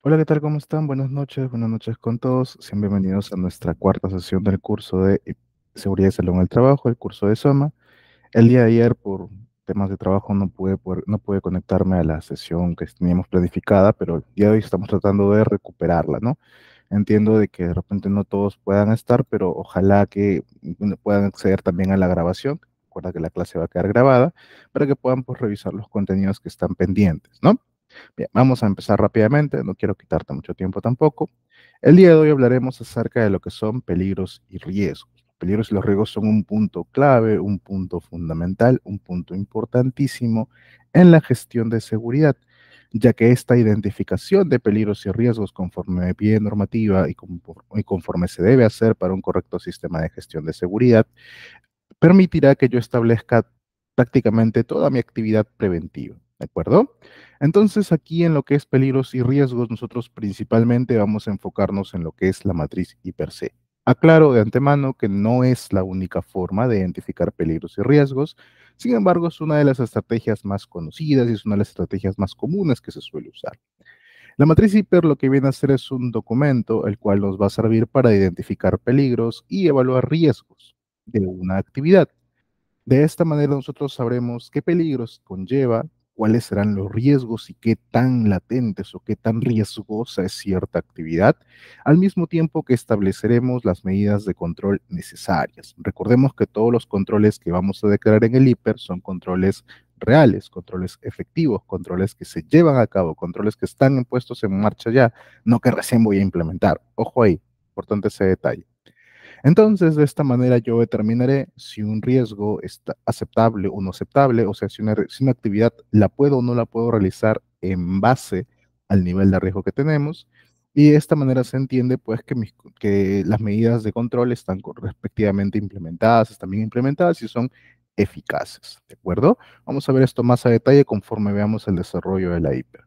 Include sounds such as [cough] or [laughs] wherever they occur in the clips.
Hola, ¿qué tal? ¿Cómo están? Buenas noches, buenas noches con todos. Sean bienvenidos a nuestra cuarta sesión del curso de Seguridad y Salud en el Trabajo, el curso de SOMA. El día de ayer, por temas de trabajo, no pude, no pude conectarme a la sesión que teníamos planificada, pero el día de hoy estamos tratando de recuperarla, ¿no? Entiendo de que de repente no todos puedan estar, pero ojalá que puedan acceder también a la grabación. Recuerda que la clase va a quedar grabada para que puedan pues, revisar los contenidos que están pendientes, ¿no? Bien, vamos a empezar rápidamente, no quiero quitarte mucho tiempo tampoco. El día de hoy hablaremos acerca de lo que son peligros y riesgos. peligros y los riesgos son un punto clave, un punto fundamental, un punto importantísimo en la gestión de seguridad, ya que esta identificación de peligros y riesgos conforme pide normativa y conforme se debe hacer para un correcto sistema de gestión de seguridad, permitirá que yo establezca prácticamente toda mi actividad preventiva ¿de acuerdo? Entonces aquí en lo que es peligros y riesgos, nosotros principalmente vamos a enfocarnos en lo que es la matriz hiper C. Aclaro de antemano que no es la única forma de identificar peligros y riesgos, sin embargo es una de las estrategias más conocidas y es una de las estrategias más comunes que se suele usar. La matriz hiper lo que viene a ser es un documento el cual nos va a servir para identificar peligros y evaluar riesgos de una actividad. De esta manera nosotros sabremos qué peligros conlleva cuáles serán los riesgos y qué tan latentes o qué tan riesgosa es cierta actividad, al mismo tiempo que estableceremos las medidas de control necesarias. Recordemos que todos los controles que vamos a declarar en el IPER son controles reales, controles efectivos, controles que se llevan a cabo, controles que están puestos en marcha ya, no que recién voy a implementar. Ojo ahí, importante ese detalle. Entonces, de esta manera yo determinaré si un riesgo es aceptable o no aceptable, o sea, si una, actividad la puedo o no la puedo realizar en base al nivel de riesgo que tenemos. Y de esta manera se entiende pues que, las medidas de control están respectivamente implementadas, están bien implementadas y son eficaces, ¿de acuerdo? Vamos a ver esto más a detalle conforme veamos el desarrollo de la hiper.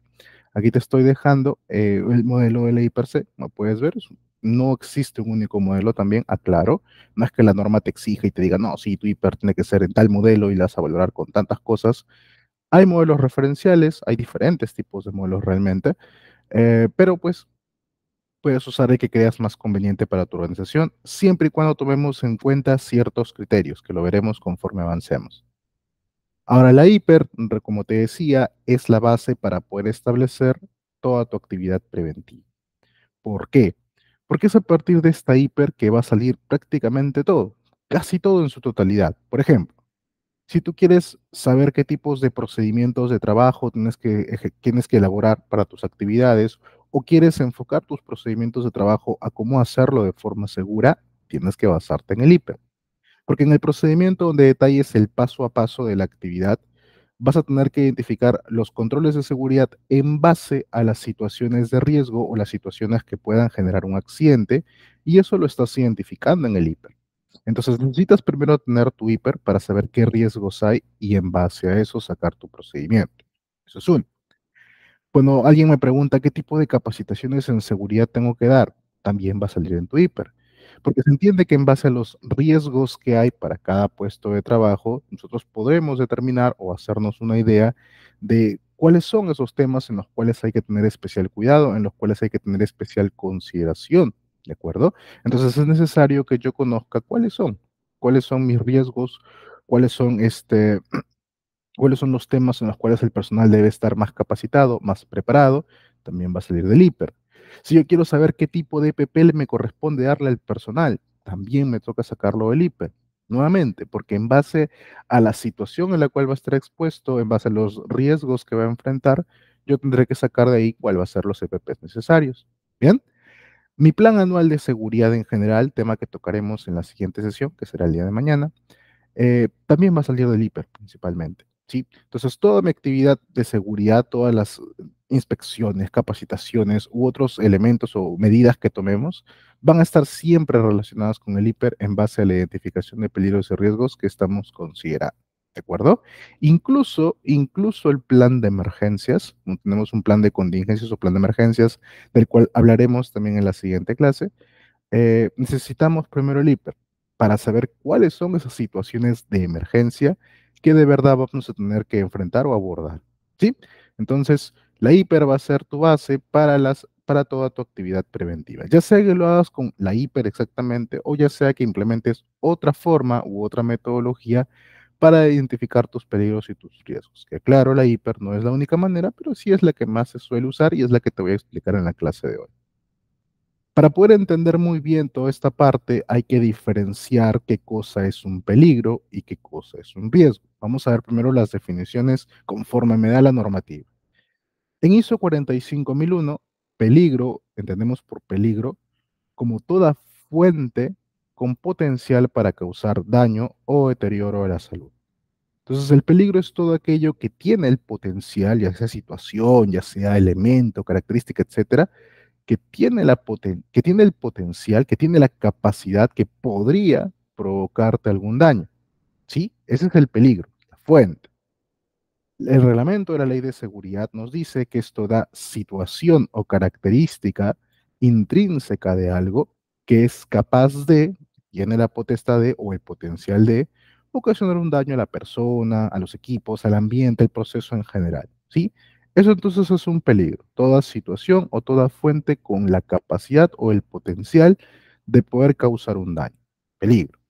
Aquí te estoy dejando eh, el modelo de la hiper C, como puedes ver, es un no existe un único modelo, también aclaro, no es que la norma te exija y te diga, no, sí, tu hiper tiene que ser en tal modelo y las vas a valorar con tantas cosas. Hay modelos referenciales, hay diferentes tipos de modelos realmente, eh, pero pues puedes usar el que creas más conveniente para tu organización, siempre y cuando tomemos en cuenta ciertos criterios, que lo veremos conforme avancemos. Ahora, la hiper, como te decía, es la base para poder establecer toda tu actividad preventiva. ¿Por qué? Porque es a partir de esta hiper que va a salir prácticamente todo, casi todo en su totalidad. Por ejemplo, si tú quieres saber qué tipos de procedimientos de trabajo tienes que, tienes que elaborar para tus actividades o quieres enfocar tus procedimientos de trabajo a cómo hacerlo de forma segura, tienes que basarte en el hiper. Porque en el procedimiento donde detalles el paso a paso de la actividad, vas a tener que identificar los controles de seguridad en base a las situaciones de riesgo o las situaciones que puedan generar un accidente y eso lo estás identificando en el hiper. Entonces necesitas primero tener tu hiper para saber qué riesgos hay y en base a eso sacar tu procedimiento. Eso es uno. Cuando alguien me pregunta qué tipo de capacitaciones en seguridad tengo que dar, también va a salir en tu hiper porque se entiende que en base a los riesgos que hay para cada puesto de trabajo, nosotros podemos determinar o hacernos una idea de cuáles son esos temas en los cuales hay que tener especial cuidado, en los cuales hay que tener especial consideración, ¿de acuerdo? Entonces es necesario que yo conozca cuáles son, cuáles son mis riesgos, cuáles son este [clears throat] cuáles son los temas en los cuales el personal debe estar más capacitado, más preparado, también va a salir del hiper si yo quiero saber qué tipo de EPP me corresponde darle al personal, también me toca sacarlo del IPER. Nuevamente, porque en base a la situación en la cual va a estar expuesto, en base a los riesgos que va a enfrentar, yo tendré que sacar de ahí cuál va a ser los EPPs necesarios. ¿Bien? Mi plan anual de seguridad en general, tema que tocaremos en la siguiente sesión, que será el día de mañana, eh, también va a salir del IPER, principalmente. ¿sí? Entonces, toda mi actividad de seguridad, todas las inspecciones, capacitaciones u otros elementos o medidas que tomemos van a estar siempre relacionadas con el hiper en base a la identificación de peligros y riesgos que estamos considerando. ¿De acuerdo? Incluso, incluso el plan de emergencias, tenemos un plan de contingencias o plan de emergencias, del cual hablaremos también en la siguiente clase, eh, necesitamos primero el hiper para saber cuáles son esas situaciones de emergencia que de verdad vamos a tener que enfrentar o abordar. ¿Sí? Entonces, la hiper va a ser tu base para, las, para toda tu actividad preventiva. Ya sea que lo hagas con la hiper exactamente o ya sea que implementes otra forma u otra metodología para identificar tus peligros y tus riesgos. Que claro, la hiper no es la única manera, pero sí es la que más se suele usar y es la que te voy a explicar en la clase de hoy. Para poder entender muy bien toda esta parte, hay que diferenciar qué cosa es un peligro y qué cosa es un riesgo. Vamos a ver primero las definiciones conforme me da la normativa. En ISO 45001, peligro, entendemos por peligro, como toda fuente con potencial para causar daño o deterioro a la salud. Entonces el peligro es todo aquello que tiene el potencial, ya sea situación, ya sea elemento, característica, etcétera, que tiene, el potencial, que tiene la capacidad que podría provocarte algún daño. ¿Sí? Ese es el peligro, la fuente. El reglamento de la ley de seguridad nos dice que esto da situación o característica intrínseca de algo que es capaz de, tiene la potestad de o el potencial de ocasionar un daño a la persona, a los equipos, al ambiente, al proceso en general. ¿sí? Eso entonces es un peligro. Toda situación o toda fuente con la capacidad o el potencial de poder causar un daño. Peligro.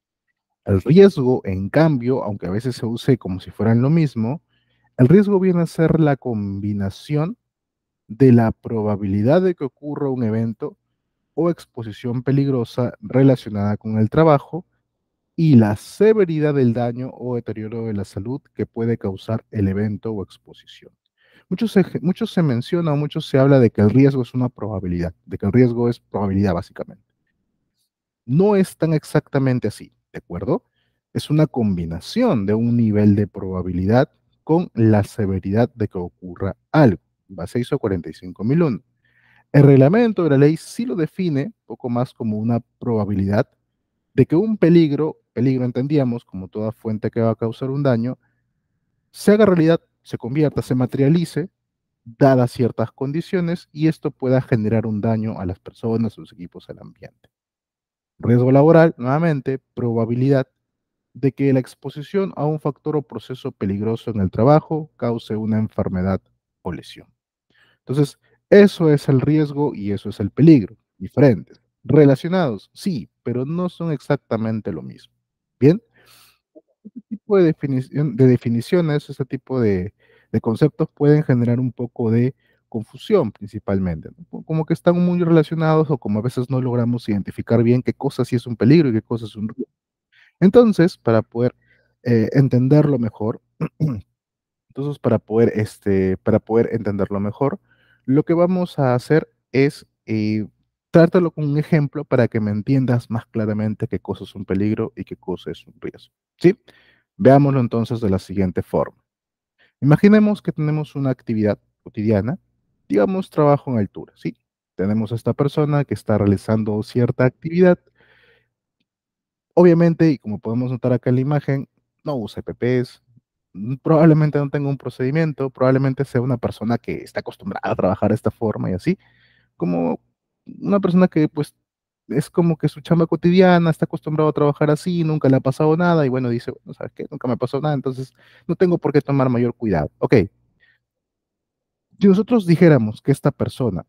El riesgo, en cambio, aunque a veces se use como si fueran lo mismo, el riesgo viene a ser la combinación de la probabilidad de que ocurra un evento o exposición peligrosa relacionada con el trabajo y la severidad del daño o deterioro de la salud que puede causar el evento o exposición. Muchos se, mencionan, se menciona se habla de que el riesgo es una probabilidad, de que el riesgo es probabilidad básicamente. No es tan exactamente así, ¿de acuerdo? Es una combinación de un nivel de probabilidad con la severidad de que ocurra algo. Base ISO 45001. El reglamento de la ley sí lo define poco más como una probabilidad de que un peligro, peligro entendíamos como toda fuente que va a causar un daño, se haga realidad, se convierta, se materialice, dadas ciertas condiciones, y esto pueda generar un daño a las personas, a los equipos, al ambiente. Riesgo laboral, nuevamente, probabilidad de que la exposición a un factor o proceso peligroso en el trabajo cause una enfermedad o lesión. Entonces, eso es el riesgo y eso es el peligro, diferentes. Relacionados, sí, pero no son exactamente lo mismo. Bien, este tipo de, definición, de definiciones, este tipo de, conceptos pueden generar un poco de confusión principalmente, como que están muy relacionados o como a veces no logramos identificar bien qué cosa sí es un peligro y qué cosa es un riesgo. Entonces, para poder eh, entenderlo mejor, [clears throat] entonces para poder, este, para poder entenderlo mejor, lo que vamos a hacer es eh, con un ejemplo para que me entiendas más claramente qué cosa es un peligro y qué cosa es un riesgo. ¿Sí? Veámoslo entonces de la siguiente forma. Imaginemos que tenemos una actividad cotidiana, digamos trabajo en altura, ¿sí? Tenemos a esta persona que está realizando cierta actividad Obviamente, y como podemos notar acá en la imagen, no usa e PPs, mm, probablemente no tenga un procedimiento, probablemente sea una persona que está acostumbrada a trabajar de esta forma y así, como una persona que pues es como que su chamba cotidiana, está acostumbrada a trabajar así, nunca le ha pasado nada y bueno, dice, bueno, ¿sabes qué? Nunca me ha pasado nada, entonces no tengo por qué tomar mayor cuidado. Ok, si nosotros dijéramos que esta persona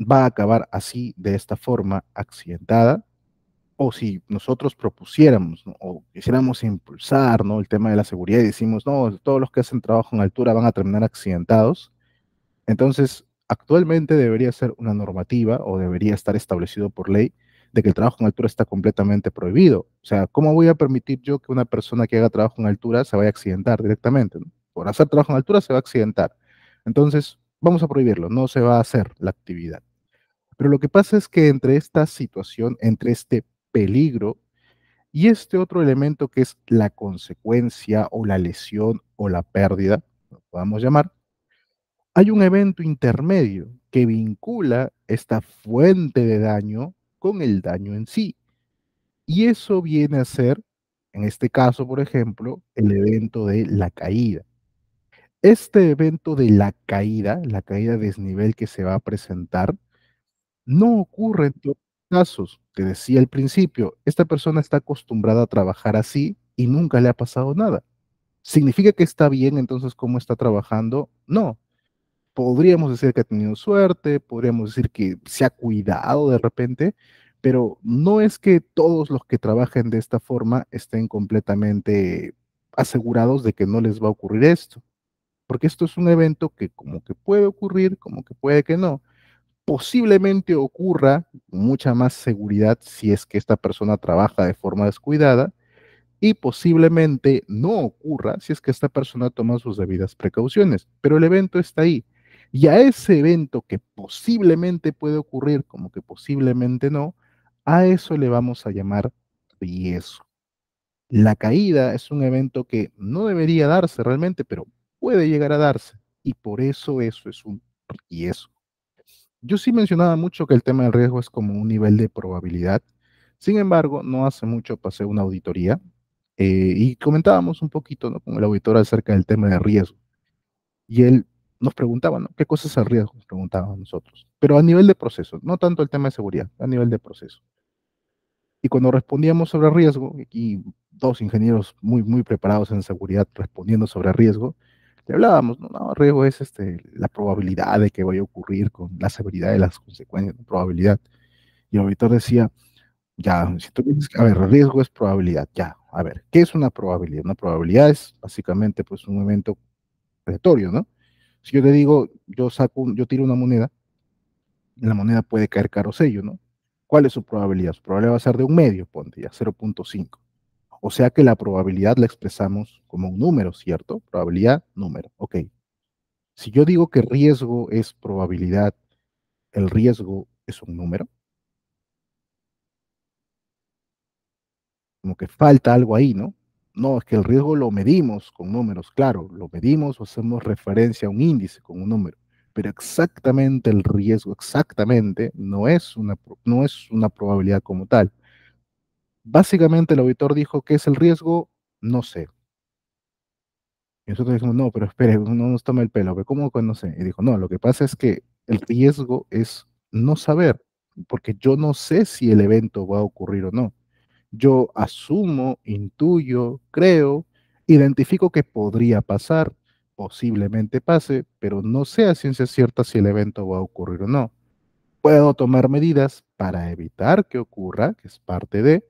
va a acabar así, de esta forma accidentada, o si nosotros propusiéramos o quisiéramos impulsar ¿no? el tema de la seguridad y decimos, no, todos los que hacen trabajo en altura van a terminar accidentados, entonces actualmente debería ser una normativa o debería estar establecido por ley de que el trabajo en altura está completamente prohibido. O sea, ¿cómo voy a permitir yo que una persona que haga trabajo en altura se vaya a accidentar directamente? Por hacer trabajo en altura se va a accidentar. Entonces, vamos a prohibirlo, no se va a hacer la actividad. Pero lo que pasa es que entre esta situación, entre este peligro y este otro elemento que es la consecuencia o la lesión o la pérdida, lo podamos llamar, hay un evento intermedio que vincula esta fuente de daño con el daño en sí. Y eso viene a ser, en este caso, por ejemplo, el evento de la caída. Este evento de la caída, la caída desnivel que se va a presentar, no ocurre en casos que decía al principio, esta persona está acostumbrada a trabajar así y nunca le ha pasado nada. ¿Significa que está bien entonces cómo está trabajando? No. Podríamos decir que ha tenido suerte, podríamos decir que se ha cuidado de repente, pero no es que todos los que trabajen de esta forma estén completamente asegurados de que no les va a ocurrir esto, porque esto es un evento que como que puede ocurrir, como que puede que no posiblemente ocurra mucha más seguridad si es que esta persona trabaja de forma descuidada y posiblemente no ocurra si es que esta persona toma sus debidas precauciones. Pero el evento está ahí. Y a ese evento que posiblemente puede ocurrir, como que posiblemente no, a eso le vamos a llamar riesgo. La caída es un evento que no debería darse realmente, pero puede llegar a darse. Y por eso eso es un riesgo. Yo sí mencionaba mucho que el tema del riesgo es como un nivel de probabilidad. Sin embargo, no hace mucho pasé una auditoría eh, y comentábamos un poquito con el auditor acerca del tema de riesgo. Y él nos preguntaba, ¿Qué cosas es el riesgo? Nos preguntábamos nosotros. Pero a nivel de proceso, no tanto el tema de seguridad, a nivel de proceso. Y cuando respondíamos sobre riesgo, y dos ingenieros muy, muy preparados en seguridad respondiendo sobre riesgo, ya hablábamos, ¿no? no riesgo es este, la probabilidad de que vaya a ocurrir con la severidad de las consecuencias, probabilidad. Y el auditor decía, ya, si tú dices, a ver, riesgo es probabilidad, ya, a ver, ¿qué es una probabilidad? Una probabilidad es básicamente pues un evento aleatorio, ¿no? Si yo te digo, yo saco, yo tiro una moneda, la moneda puede caer caro sello, ¿no? ¿Cuál es su probabilidad? Su probabilidad va a ser de un medio, ponte ya, 0.5. O sea que la probabilidad la expresamos como un número, ¿cierto? Probabilidad, número. Ok. Si yo digo que riesgo es probabilidad, ¿el riesgo es un número? Como que falta algo ahí, ¿no? No, es que el riesgo lo medimos con números, claro, lo medimos o hacemos referencia a un índice con un número, pero exactamente el riesgo, exactamente, no es una, no es una probabilidad como tal. Básicamente el auditor dijo, ¿qué es el riesgo? No sé. Y nosotros dijimos, no, pero espere, no nos tome el pelo, ¿cómo que no sé? Y dijo, no, lo que pasa es que el riesgo es no saber, porque yo no sé si el evento va a ocurrir o no. Yo asumo, intuyo, creo, identifico que podría pasar, posiblemente pase, pero no sé a ciencia cierta si el evento va a ocurrir o no. Puedo tomar medidas para evitar que ocurra, que es parte de,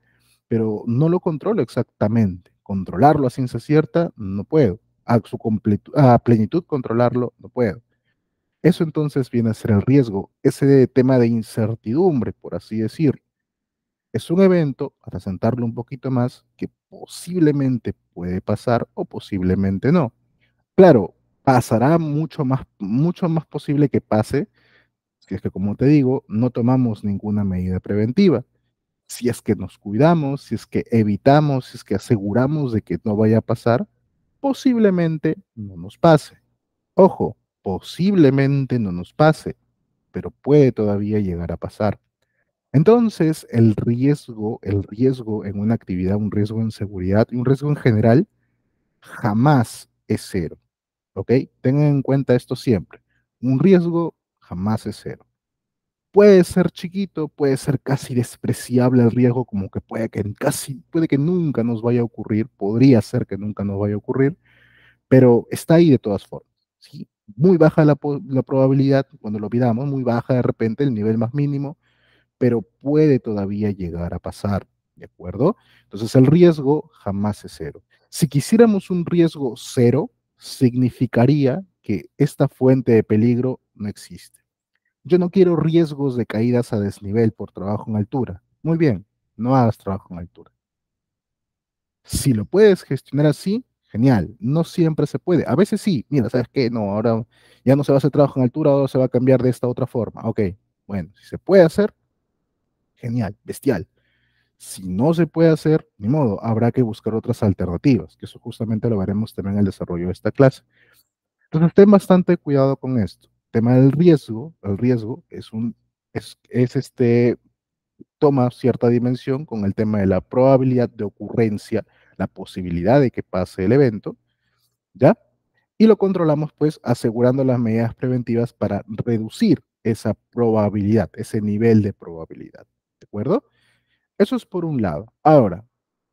pero no lo controlo exactamente. Controlarlo a ciencia cierta no puedo. A su a plenitud controlarlo no puedo. Eso entonces viene a ser el riesgo, ese tema de incertidumbre, por así decirlo. Es un evento, para sentarlo un poquito más, que posiblemente puede pasar o posiblemente no. Claro, pasará mucho más, mucho más posible que pase, si es que como te digo, no tomamos ninguna medida preventiva si es que nos cuidamos, si es que evitamos, si es que aseguramos de que no vaya a pasar, posiblemente no nos pase. Ojo, posiblemente no nos pase, pero puede todavía llegar a pasar. Entonces, el riesgo, el riesgo en una actividad, un riesgo en seguridad y un riesgo en general, jamás es cero. ¿Ok? Tengan en cuenta esto siempre. Un riesgo jamás es cero puede ser chiquito, puede ser casi despreciable el riesgo, como que puede que casi, puede que nunca nos vaya a ocurrir, podría ser que nunca nos vaya a ocurrir, pero está ahí de todas formas. Muy baja la, la probabilidad cuando lo pidamos, muy baja de repente el nivel más mínimo, pero puede todavía llegar a pasar, ¿de acuerdo? Entonces el riesgo jamás es cero. Si quisiéramos un riesgo cero, significaría que esta fuente de peligro no existe yo no quiero riesgos de caídas a desnivel por trabajo en altura. Muy bien, no hagas trabajo en altura. Si lo puedes gestionar así, genial. No siempre se puede. A veces sí, mira, ¿sabes qué? No, ahora ya no se va a hacer trabajo en altura, ahora se va a cambiar de esta otra forma. Ok, bueno, si se puede hacer, genial, bestial. Si no se puede hacer, ni modo, habrá que buscar otras alternativas, que eso justamente lo veremos también en el desarrollo de esta clase. Entonces, ten bastante cuidado con esto tema del riesgo, el riesgo es un, es, este, toma cierta dimensión con el tema de la probabilidad de ocurrencia, la posibilidad de que pase el evento, ¿ya? Y lo controlamos pues asegurando las medidas preventivas para reducir esa probabilidad, ese nivel de probabilidad, ¿de acuerdo? Eso es por un lado. Ahora,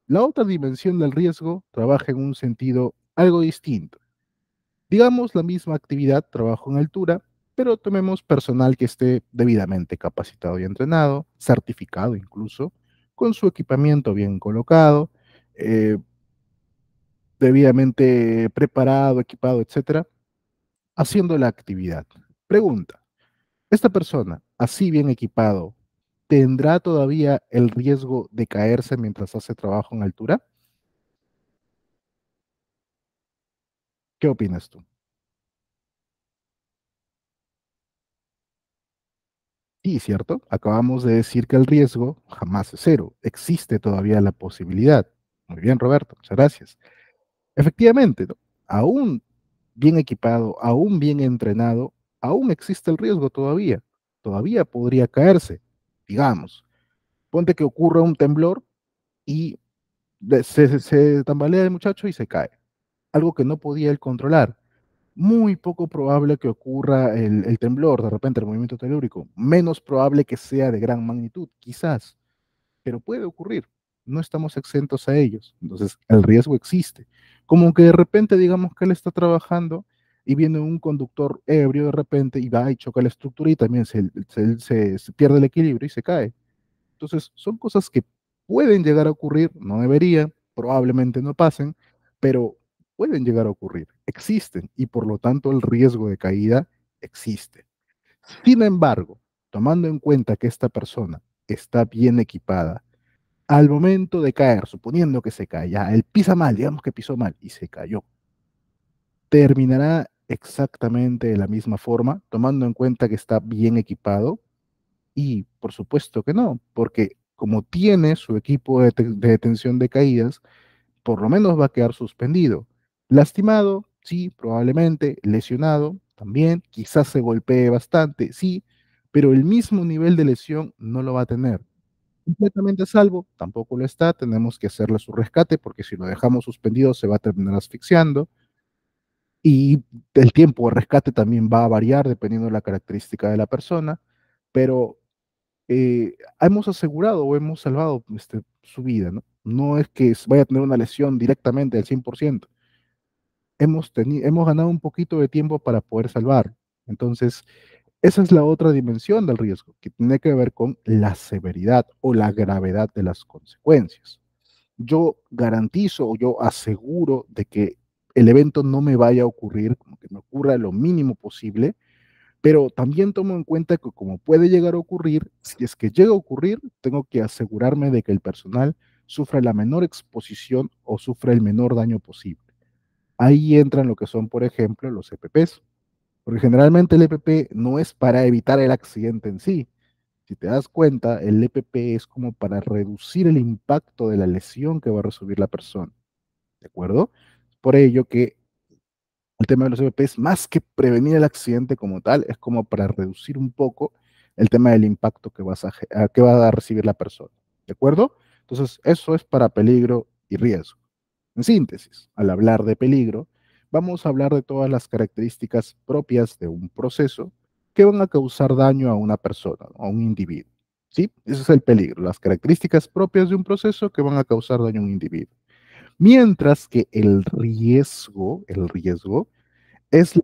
la otra dimensión del riesgo trabaja en un sentido algo distinto. Digamos la misma actividad, trabajo en altura, pero tomemos personal que esté debidamente capacitado y entrenado, certificado incluso, con su equipamiento bien colocado, eh, debidamente preparado, equipado, etcétera, haciendo la actividad. Pregunta: ¿esta persona, así bien equipado, tendrá todavía el riesgo de caerse mientras hace trabajo en altura? ¿Qué opinas tú? Sí, ¿cierto? Acabamos de decir que el riesgo jamás es cero. Existe todavía la posibilidad. Muy bien, Roberto, muchas gracias. Efectivamente, aún bien equipado, aún bien entrenado, aún existe el riesgo todavía. Todavía podría caerse, digamos. Ponte que ocurra un temblor y se tambalea el muchacho y se cae. Algo que no podía él controlar muy poco probable que ocurra el, temblor, de repente el movimiento telúrico, menos probable que sea de gran magnitud, quizás, pero puede ocurrir, no estamos exentos a ellos, entonces el riesgo existe. Como que de repente digamos que él está trabajando y viene un conductor ebrio de repente y va y choca la estructura y también se, pierde el equilibrio y se cae. Entonces son cosas que pueden llegar a ocurrir, no debería probablemente no pasen, pero pueden llegar a ocurrir, existen y por lo tanto el riesgo de caída existe. Sin embargo, tomando en cuenta que esta persona está bien equipada, al momento de caer, suponiendo que se caiga, él pisa mal, digamos que pisó mal y se cayó, terminará exactamente de la misma forma, tomando en cuenta que está bien equipado y por supuesto que no, porque como tiene su equipo de detención de caídas, por lo menos va a quedar suspendido. Lastimado, sí, probablemente. Lesionado, también. Quizás se golpee bastante, sí, pero el mismo nivel de lesión no lo va a tener. Completamente salvo, tampoco lo está. Tenemos que hacerle su rescate porque si lo dejamos suspendido se va a terminar asfixiando. Y el tiempo de rescate también va a variar dependiendo de la característica de la persona, pero eh, hemos asegurado o hemos salvado este, su vida, ¿no? No es que vaya a tener una lesión directamente del 100%, hemos, hemos ganado un poquito de tiempo para poder salvar. Entonces, esa es la otra dimensión del riesgo, que tiene que ver con la severidad o la gravedad de las consecuencias. Yo garantizo o yo aseguro de que el evento no me vaya a ocurrir, como que me ocurra lo mínimo posible, pero también tomo en cuenta que como puede llegar a ocurrir, si es que llega a ocurrir, tengo que asegurarme de que el personal sufra la menor exposición o sufra el menor daño posible. Ahí entran lo que son, por ejemplo, los EPPs. Porque generalmente el EPP no es para evitar el accidente en sí. Si te das cuenta, el EPP es como para reducir el impacto de la lesión que va a recibir la persona. ¿De acuerdo? Por ello que el tema de los EPPs, más que prevenir el accidente como tal, es como para reducir un poco el tema del impacto que, que va a recibir la persona. ¿De acuerdo? Entonces, eso es para peligro y riesgo. En síntesis, al hablar de peligro, vamos a hablar de todas las características propias de un proceso que van a causar daño a una persona, a un individuo. ¿Sí? Ese es el peligro, las características propias de un proceso que van a causar daño a un individuo. Mientras que el riesgo, el riesgo es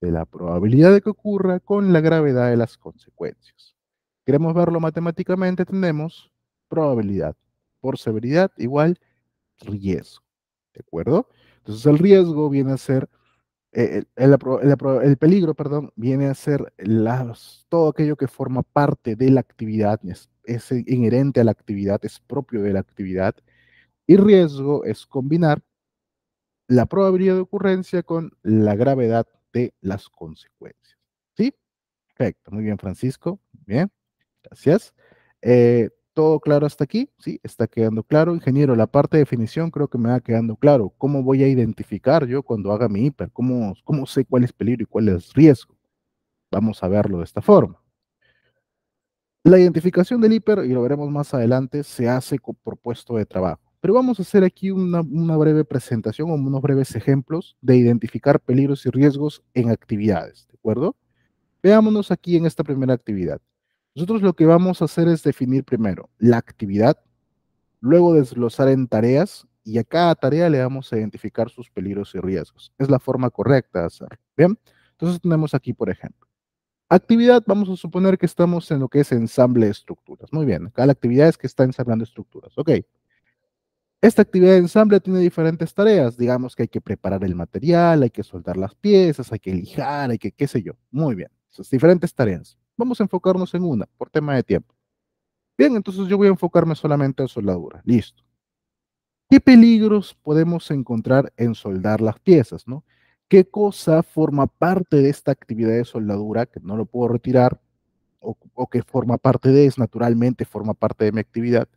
de la probabilidad de que ocurra con la gravedad de las consecuencias. Queremos verlo matemáticamente, tenemos probabilidad por severidad igual a riesgo. ¿De acuerdo? Entonces el riesgo viene a ser, eh, el, peligro, perdón, viene a ser las, todo aquello que forma parte de la actividad, es, inherente a la actividad, es propio de la actividad. Y riesgo es combinar la probabilidad de ocurrencia con la gravedad de las consecuencias. ¿Sí? Perfecto. Muy bien, Francisco. Bien. Gracias. Eh, ¿Todo claro hasta aquí? Sí, está quedando claro. Ingeniero, la parte de definición creo que me va quedando claro. ¿Cómo voy a identificar yo cuando haga mi hiper? ¿Cómo, sé cuál es peligro y cuál es riesgo? Vamos a verlo de esta forma. La identificación del hiper, y lo veremos más adelante, se hace por puesto de trabajo. Pero vamos a hacer aquí una, una breve presentación o unos breves ejemplos de identificar peligros y riesgos en actividades, ¿de acuerdo? Veámonos aquí en esta primera actividad. Nosotros lo que vamos a hacer es definir primero la actividad, luego desglosar en tareas y a cada tarea le vamos a identificar sus peligros y riesgos. Es la forma correcta de hacerlo. Bien, entonces tenemos aquí, por ejemplo, actividad, vamos a suponer que estamos en lo que es ensamble de estructuras. Muy bien, acá la actividad es que está ensamblando estructuras. Ok. Esta actividad de ensamble tiene diferentes tareas. Digamos que hay que preparar el material, hay que soldar las piezas, hay que lijar, hay que qué sé yo. Muy bien, Esas diferentes tareas. Vamos a enfocarnos en una, por tema de tiempo. Bien, entonces yo voy a enfocarme solamente en soldadura. Listo. ¿Qué peligros podemos encontrar en soldar las piezas? ¿no? ¿Qué cosa forma parte de esta actividad de soldadura que no lo puedo retirar o, o que forma parte de es naturalmente forma parte de mi actividad?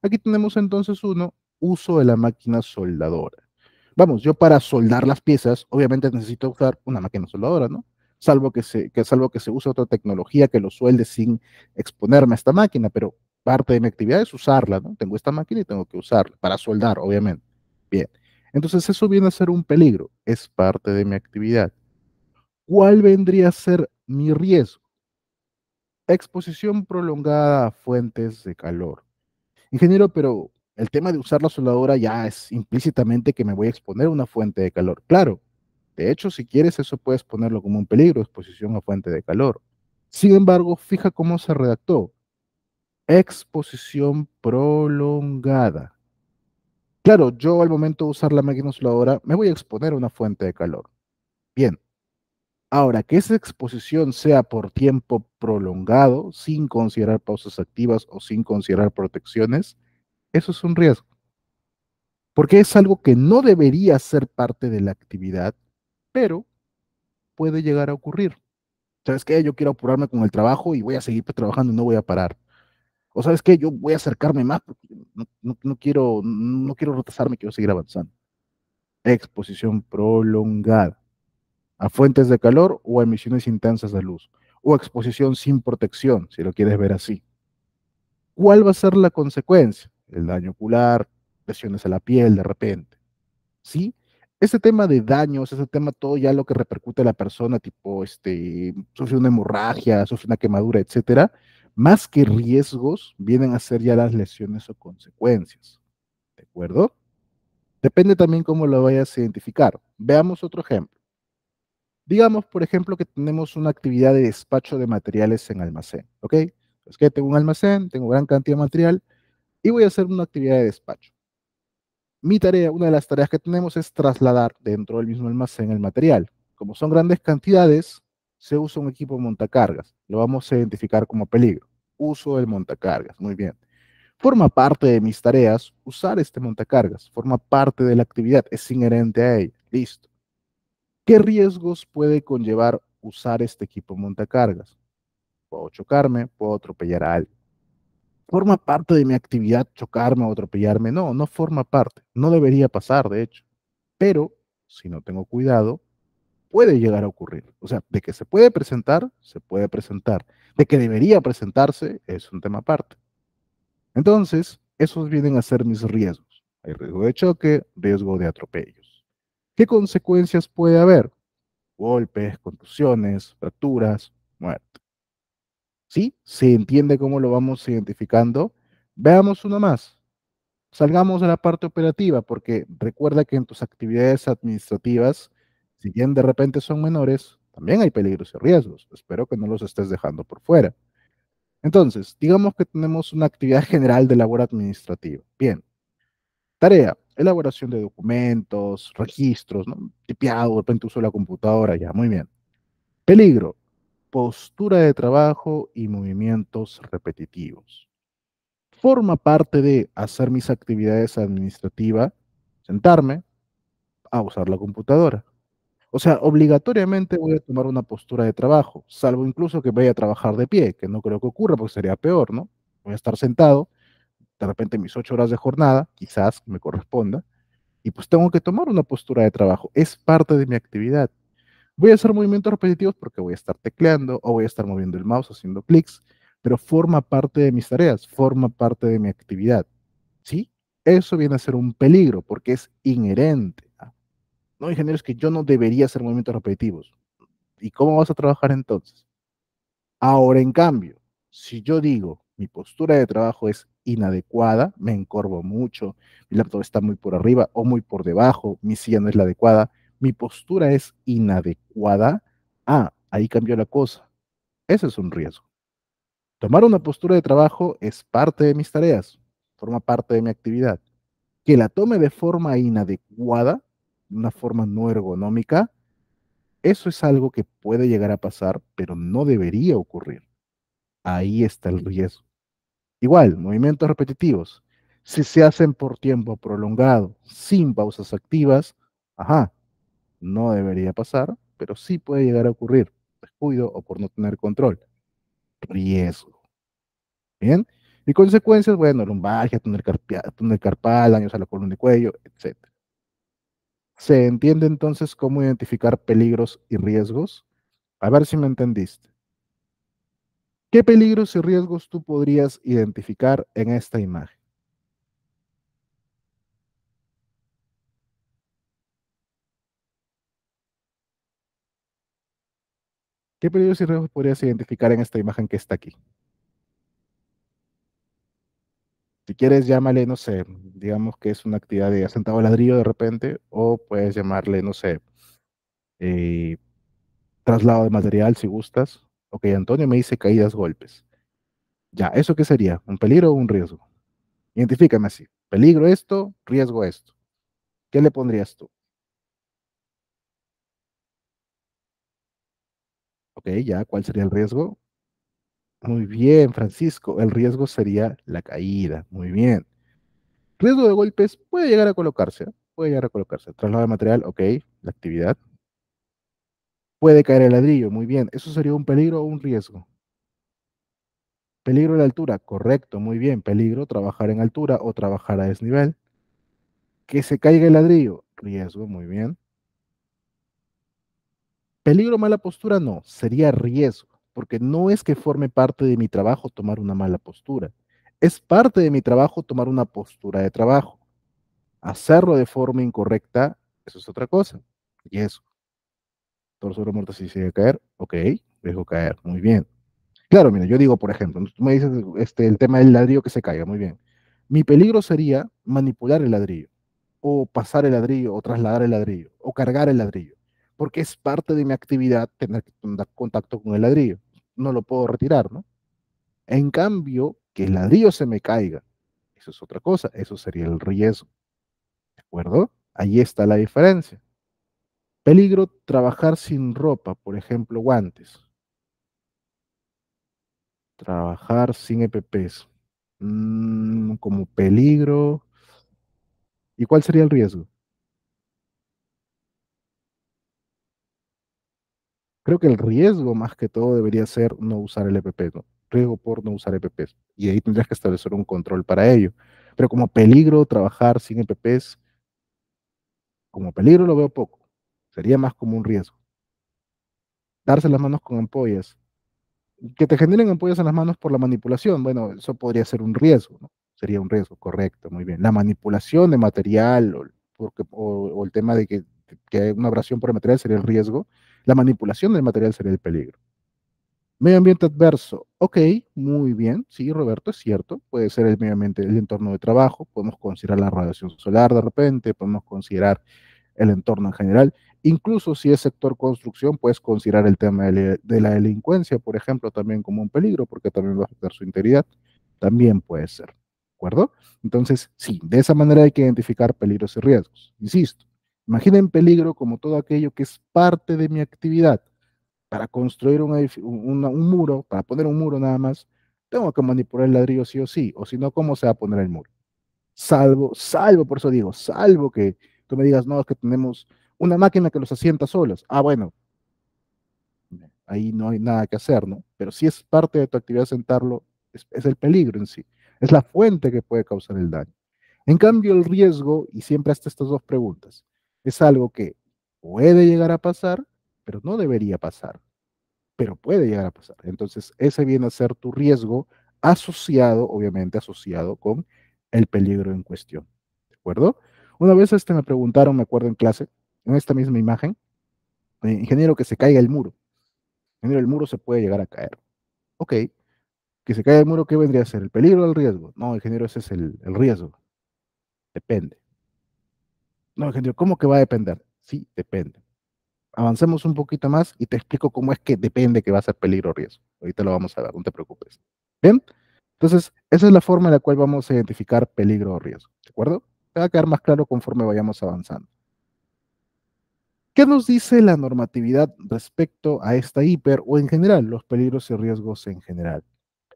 Aquí tenemos entonces uno, uso de la máquina soldadora. Vamos, yo para soldar las piezas, obviamente necesito usar una máquina soldadora, ¿no? salvo que se, salvo que se use otra tecnología que lo suelde sin exponerme a esta máquina, pero parte de mi actividad es usarla, ¿no? Tengo esta máquina y tengo que usarla para soldar, obviamente. Bien. Entonces eso viene a ser un peligro, es parte de mi actividad. ¿Cuál vendría a ser mi riesgo? Exposición prolongada a fuentes de calor. Ingeniero, pero el tema de usar la soldadora ya es implícitamente que me voy a exponer a una fuente de calor. Claro, de hecho, si quieres, eso puedes ponerlo como un peligro, exposición a fuente de calor. Sin embargo, fija cómo se redactó. Exposición prolongada. Claro, yo al momento de usar la máquina me voy a exponer a una fuente de calor. Bien. Ahora, que esa exposición sea por tiempo prolongado, sin considerar pausas activas o sin considerar protecciones, eso es un riesgo. Porque es algo que no debería ser parte de la actividad pero puede llegar a ocurrir. ¿Sabes qué? Yo quiero apurarme con el trabajo y voy a seguir trabajando, no voy a parar. O sabes qué, yo voy a acercarme más porque no, quiero, no quiero retrasarme, quiero seguir avanzando. Exposición prolongada a fuentes de calor o a emisiones intensas de luz, o exposición sin protección, si lo quieres ver así. ¿Cuál va a ser la consecuencia? El daño ocular, lesiones a la piel de repente. ¿Sí? Ese tema de daños, ese tema todo ya lo que repercute a la persona, tipo, este, sufre una hemorragia, sufre una quemadura, etcétera, más que riesgos, vienen a ser ya las lesiones o consecuencias. ¿De acuerdo? Depende también cómo lo vayas a identificar. Veamos otro ejemplo. Digamos, por ejemplo, que tenemos una actividad de despacho de materiales en almacén, ¿ok? Es que tengo un almacén, tengo gran cantidad de material y voy a hacer una actividad de despacho mi tarea, una de las tareas que tenemos es trasladar dentro del mismo almacén el material. Como son grandes cantidades, se usa un equipo montacargas. Lo vamos a identificar como peligro. Uso del montacargas. Muy bien. Forma parte de mis tareas usar este montacargas. Forma parte de la actividad. Es inherente a ella. Listo. ¿Qué riesgos puede conllevar usar este equipo montacargas? Puedo chocarme, puedo atropellar a alguien forma parte de mi actividad chocarme o atropellarme. No, no forma parte. No debería pasar, de hecho. Pero si no tengo cuidado, puede llegar a ocurrir. O sea, de que se puede presentar, se puede presentar. De que debería presentarse, es un tema aparte. Entonces, esos vienen a ser mis riesgos. Hay riesgo de choque, riesgo de atropellos. ¿Qué consecuencias puede haber? Golpes, contusiones, fracturas, muerte. ¿Sí? Se entiende cómo lo vamos identificando. Veamos uno más. Salgamos a la parte operativa, porque recuerda que en tus actividades administrativas, si bien de repente son menores, también hay peligros y riesgos. Espero que no los estés dejando por fuera. Entonces, digamos que tenemos una actividad general de labor administrativa. Bien. Tarea, elaboración de documentos, registros, ¿no? tipeado, de repente uso la computadora, ya, muy bien. Peligro, postura de trabajo y movimientos repetitivos. Forma parte de hacer mis actividades administrativas, sentarme a usar la computadora. O sea, obligatoriamente voy a tomar una postura de trabajo, salvo incluso que vaya a trabajar de pie, que no creo que ocurra porque sería peor, ¿no? Voy a estar sentado, de repente mis ocho horas de jornada, quizás me corresponda, y pues tengo que tomar una postura de trabajo. Es parte de mi actividad. Voy a hacer movimientos repetitivos porque voy a estar tecleando o voy a estar moviendo el mouse haciendo clics, pero forma parte de mis tareas, forma parte de mi actividad. ¿Sí? Eso viene a ser un peligro porque es inherente. No, ingenieros, que yo no debería hacer movimientos repetitivos. ¿Y cómo vas a trabajar entonces? Ahora, en cambio, si yo digo mi postura de trabajo es inadecuada, me encorvo mucho, mi laptop está muy por arriba o muy por debajo, mi silla no es la adecuada, mi postura es inadecuada, ah, ahí cambió la cosa. Ese es un riesgo. Tomar una postura de trabajo es parte de mis tareas, forma parte de mi actividad. Que la tome de forma inadecuada, de una forma no ergonómica, eso es algo que puede llegar a pasar, pero no debería ocurrir. Ahí está el riesgo. Igual, movimientos repetitivos. Si se hacen por tiempo prolongado, sin pausas activas, ajá, no debería pasar, pero sí puede llegar a ocurrir. Descuido o por no tener control. Riesgo. Bien. Y consecuencias, bueno, lumbalgia, túnel, túnel carpal, daños a la columna de cuello, etc. ¿Se entiende entonces cómo identificar peligros y riesgos? A ver si me entendiste. ¿Qué peligros y riesgos tú podrías identificar en esta imagen? ¿Qué peligros y riesgos podrías identificar en esta imagen que está aquí? Si quieres, llámale, no sé, digamos que es una actividad de asentado ladrillo de repente, o puedes llamarle, no sé, eh, traslado de material si gustas. Ok, Antonio me dice caídas, golpes. Ya, ¿eso qué sería? ¿Un peligro o un riesgo? Identifícame así. Peligro esto, riesgo esto. ¿Qué le pondrías tú? ya, ¿cuál sería el riesgo? Muy bien, Francisco, el riesgo sería la caída, muy bien. Riesgo de golpes puede llegar a colocarse, puede llegar a colocarse. Traslado de material, ok, la actividad. Puede caer el ladrillo, muy bien. ¿Eso sería un peligro o un riesgo? Peligro de la altura, correcto, muy bien. Peligro, trabajar en altura o trabajar a desnivel. Que se caiga el ladrillo, riesgo, muy bien. Peligro, mala postura, no, sería riesgo, porque no es que forme parte de mi trabajo tomar una mala postura. Es parte de mi trabajo tomar una postura de trabajo. Hacerlo de forma incorrecta, eso es otra cosa. Y eso. sobre muerto si sigue a caer, ok, dejo caer, muy bien. Claro, mira, yo digo, por ejemplo, tú me dices este, el tema del ladrillo que se caiga, muy bien. Mi peligro sería manipular el ladrillo, o pasar el ladrillo, o trasladar el ladrillo, o cargar el ladrillo porque es parte de mi actividad tener contacto con el ladrillo. No lo puedo retirar, ¿no? En cambio, que el ladrillo se me caiga, eso es otra cosa, eso sería el riesgo. ¿De acuerdo? Ahí está la diferencia. Peligro trabajar sin ropa, por ejemplo, guantes. Trabajar sin EPPs. Mm, como peligro. ¿Y cuál sería el riesgo? creo que el riesgo más que todo debería ser no usar el EPP, ¿no? riesgo por no usar EPPs. Y ahí tendrías que establecer un control para ello. Pero como peligro trabajar sin EPPs, como peligro lo veo poco. Sería más como un riesgo. Darse las manos con ampollas. Que te generen ampollas en las manos por la manipulación, bueno, eso podría ser un riesgo, ¿no? Sería un riesgo, correcto, muy bien. La manipulación de material o, porque, o, el tema de que, que una abrasión por el material sería el riesgo la manipulación del material sería el peligro. Medio ambiente adverso. Ok, muy bien. Sí, Roberto, es cierto. Puede ser el medio ambiente, el entorno de trabajo. Podemos considerar la radiación solar de repente. Podemos considerar el entorno en general. Incluso si es sector construcción, puedes considerar el tema de, la delincuencia, por ejemplo, también como un peligro, porque también va a afectar su integridad. También puede ser. ¿De acuerdo? Entonces, sí, de esa manera hay que identificar peligros y riesgos. Insisto, Imaginen peligro como todo aquello que es parte de mi actividad. Para construir un muro, para poner un muro nada más, tengo que manipular el ladrillo sí o sí, o si no, ¿cómo se va a poner el muro? Salvo, salvo, por eso digo, salvo que tú me digas, no, es que tenemos una máquina que los asienta solos. Ah, bueno, ahí no hay nada que hacer, ¿no? Pero si es parte de tu actividad sentarlo, es el peligro en sí, es la fuente que puede causar el daño. En cambio, el riesgo, y siempre hasta estas dos preguntas, es algo que puede llegar a pasar, pero no debería pasar. Pero puede llegar a pasar. Entonces, ese viene a ser tu riesgo asociado, obviamente asociado con el peligro en cuestión. ¿De acuerdo? Una vez este me preguntaron, me acuerdo en clase, en esta misma imagen, ingeniero, que se caiga el muro. Ingeniero, el muro se puede llegar a caer. Ok, que se caiga el muro, ¿qué vendría a ser? ¿El peligro o el riesgo? No, ingeniero, ese es el riesgo. Depende. No, gente, ¿cómo que va a depender? Sí, depende. Avancemos un poquito más y te explico cómo es que depende que va a ser peligro o riesgo. Ahorita lo vamos a ver, no te preocupes. ¿Bien? Entonces, esa es la forma en la cual vamos a identificar peligro o riesgo. ¿De acuerdo? Te va a quedar más claro conforme vayamos avanzando. ¿Qué nos dice la normatividad respecto a esta hiper o en general, los peligros y riesgos en general?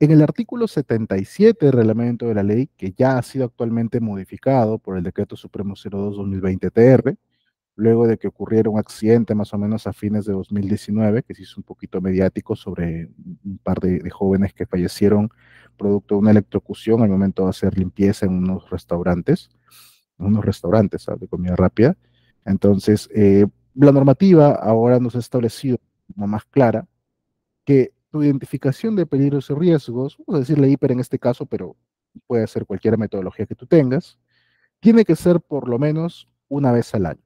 En el artículo 77 del reglamento de la ley, que ya ha sido actualmente modificado por el decreto supremo 02-2020-TR, luego de que ocurriera un accidente más o menos a fines de 2019, que se hizo un poquito mediático sobre un par de, jóvenes que fallecieron producto de una electrocución al momento de hacer limpieza en unos restaurantes, unos restaurantes de comida rápida. Entonces, eh, la normativa ahora nos ha establecido como más clara que tu identificación de peligros y riesgos, vamos a decirle hiper en este caso, pero puede ser cualquier metodología que tú tengas, tiene que ser por lo menos una vez al año.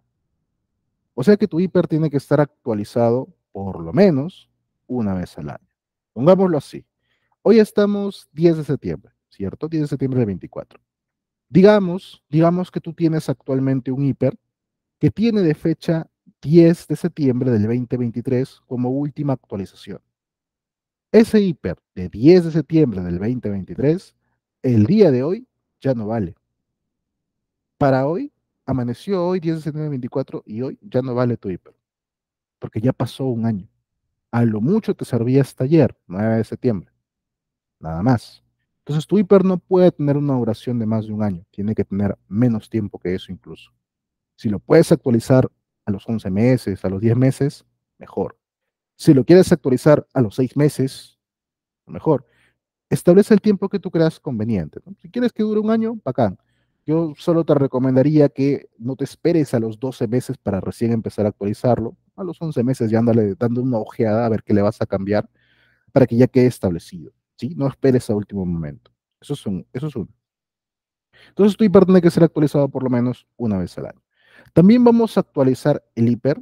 O sea que tu hiper tiene que estar actualizado por lo menos una vez al año. Pongámoslo así. Hoy estamos 10 de septiembre, ¿cierto? 10 de septiembre del 24. Digamos, digamos que tú tienes actualmente un hiper que tiene de fecha 10 de septiembre del 2023 como última actualización. Ese hiper de 10 de septiembre del 2023, el día de hoy, ya no vale. Para hoy, amaneció hoy 10 de septiembre del 24 y hoy ya no vale tu hiper, porque ya pasó un año. A lo mucho te servía hasta ayer, 9 de septiembre. Nada más. Entonces tu hiper no puede tener una duración de más de un año, tiene que tener menos tiempo que eso incluso. Si lo puedes actualizar a los 11 meses, a los 10 meses, mejor. Si lo quieres actualizar a los seis meses, lo mejor, establece el tiempo que tú creas conveniente. Si quieres que dure un año, bacán. Yo solo te recomendaría que no te esperes a los 12 meses para recién empezar a actualizarlo. A los 11 meses ya andale dando una ojeada a ver qué le vas a cambiar para que ya quede establecido. ¿sí? No esperes a último momento. Eso es, un, eso es uno. Entonces tu hiper tiene que ser actualizado por lo menos una vez al año. También vamos a actualizar el hiper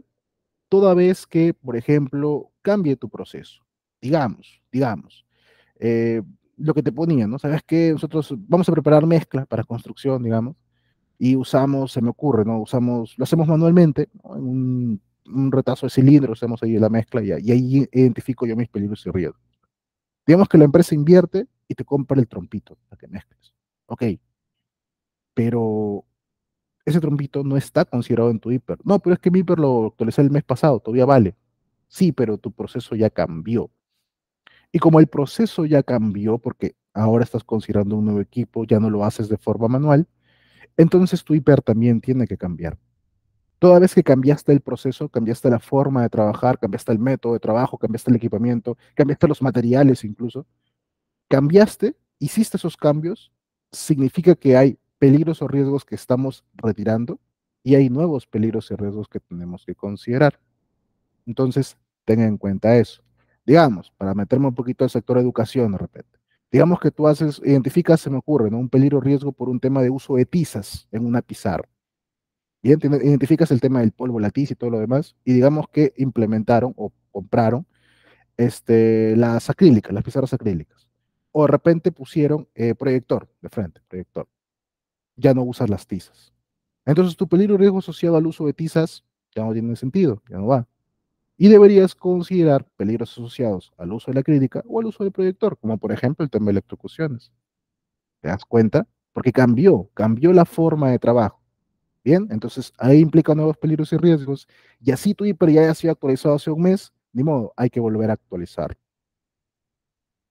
toda vez que, por ejemplo, cambie tu proceso. Digamos, digamos, eh, lo que te ponía, ¿no? Sabes que nosotros vamos a preparar mezcla para construcción, digamos, y usamos, se me ocurre, ¿no? Usamos, lo hacemos manualmente, en un, retazo de cilindros, hacemos ahí la mezcla y, ahí identifico yo mis peligros y riesgos. Digamos que la empresa invierte y te compra el trompito para que mezcles. Ok. Pero ese trompito no está considerado en tu hiper. No, pero es que mi hiper lo actualizé el mes pasado, todavía vale. Sí, pero tu proceso ya cambió. Y como el proceso ya cambió, porque ahora estás considerando un nuevo equipo, ya no lo haces de forma manual, entonces tu hiper también tiene que cambiar. Toda vez que cambiaste el proceso, cambiaste la forma de trabajar, cambiaste el método de trabajo, cambiaste el equipamiento, cambiaste los materiales incluso, cambiaste, hiciste esos cambios, significa que hay peligros o riesgos que estamos retirando y hay nuevos peligros y riesgos que tenemos que considerar. Entonces, tenga en cuenta eso. Digamos, para meterme un poquito al sector educación de repente, digamos que tú haces, identificas, se me ocurre, ¿no? un peligro o riesgo por un tema de uso de tizas en una pizarra. Identificas el tema del polvo, la y todo lo demás, y digamos que implementaron o compraron este, las acrílicas, las pizarras acrílicas. O de repente pusieron eh, proyector de frente, proyector ya no usas las tizas. Entonces tu peligro y riesgo asociado al uso de tizas ya no tiene sentido, ya no va. Y deberías considerar peligros asociados al uso de la crítica o al uso del proyector, como por ejemplo el tema de electrocuciones. ¿Te das cuenta? Porque cambió, cambió la forma de trabajo. Bien, entonces ahí implica nuevos peligros y riesgos. Y así tu hiper ya ha sido actualizado hace un mes, ni modo, hay que volver a actualizar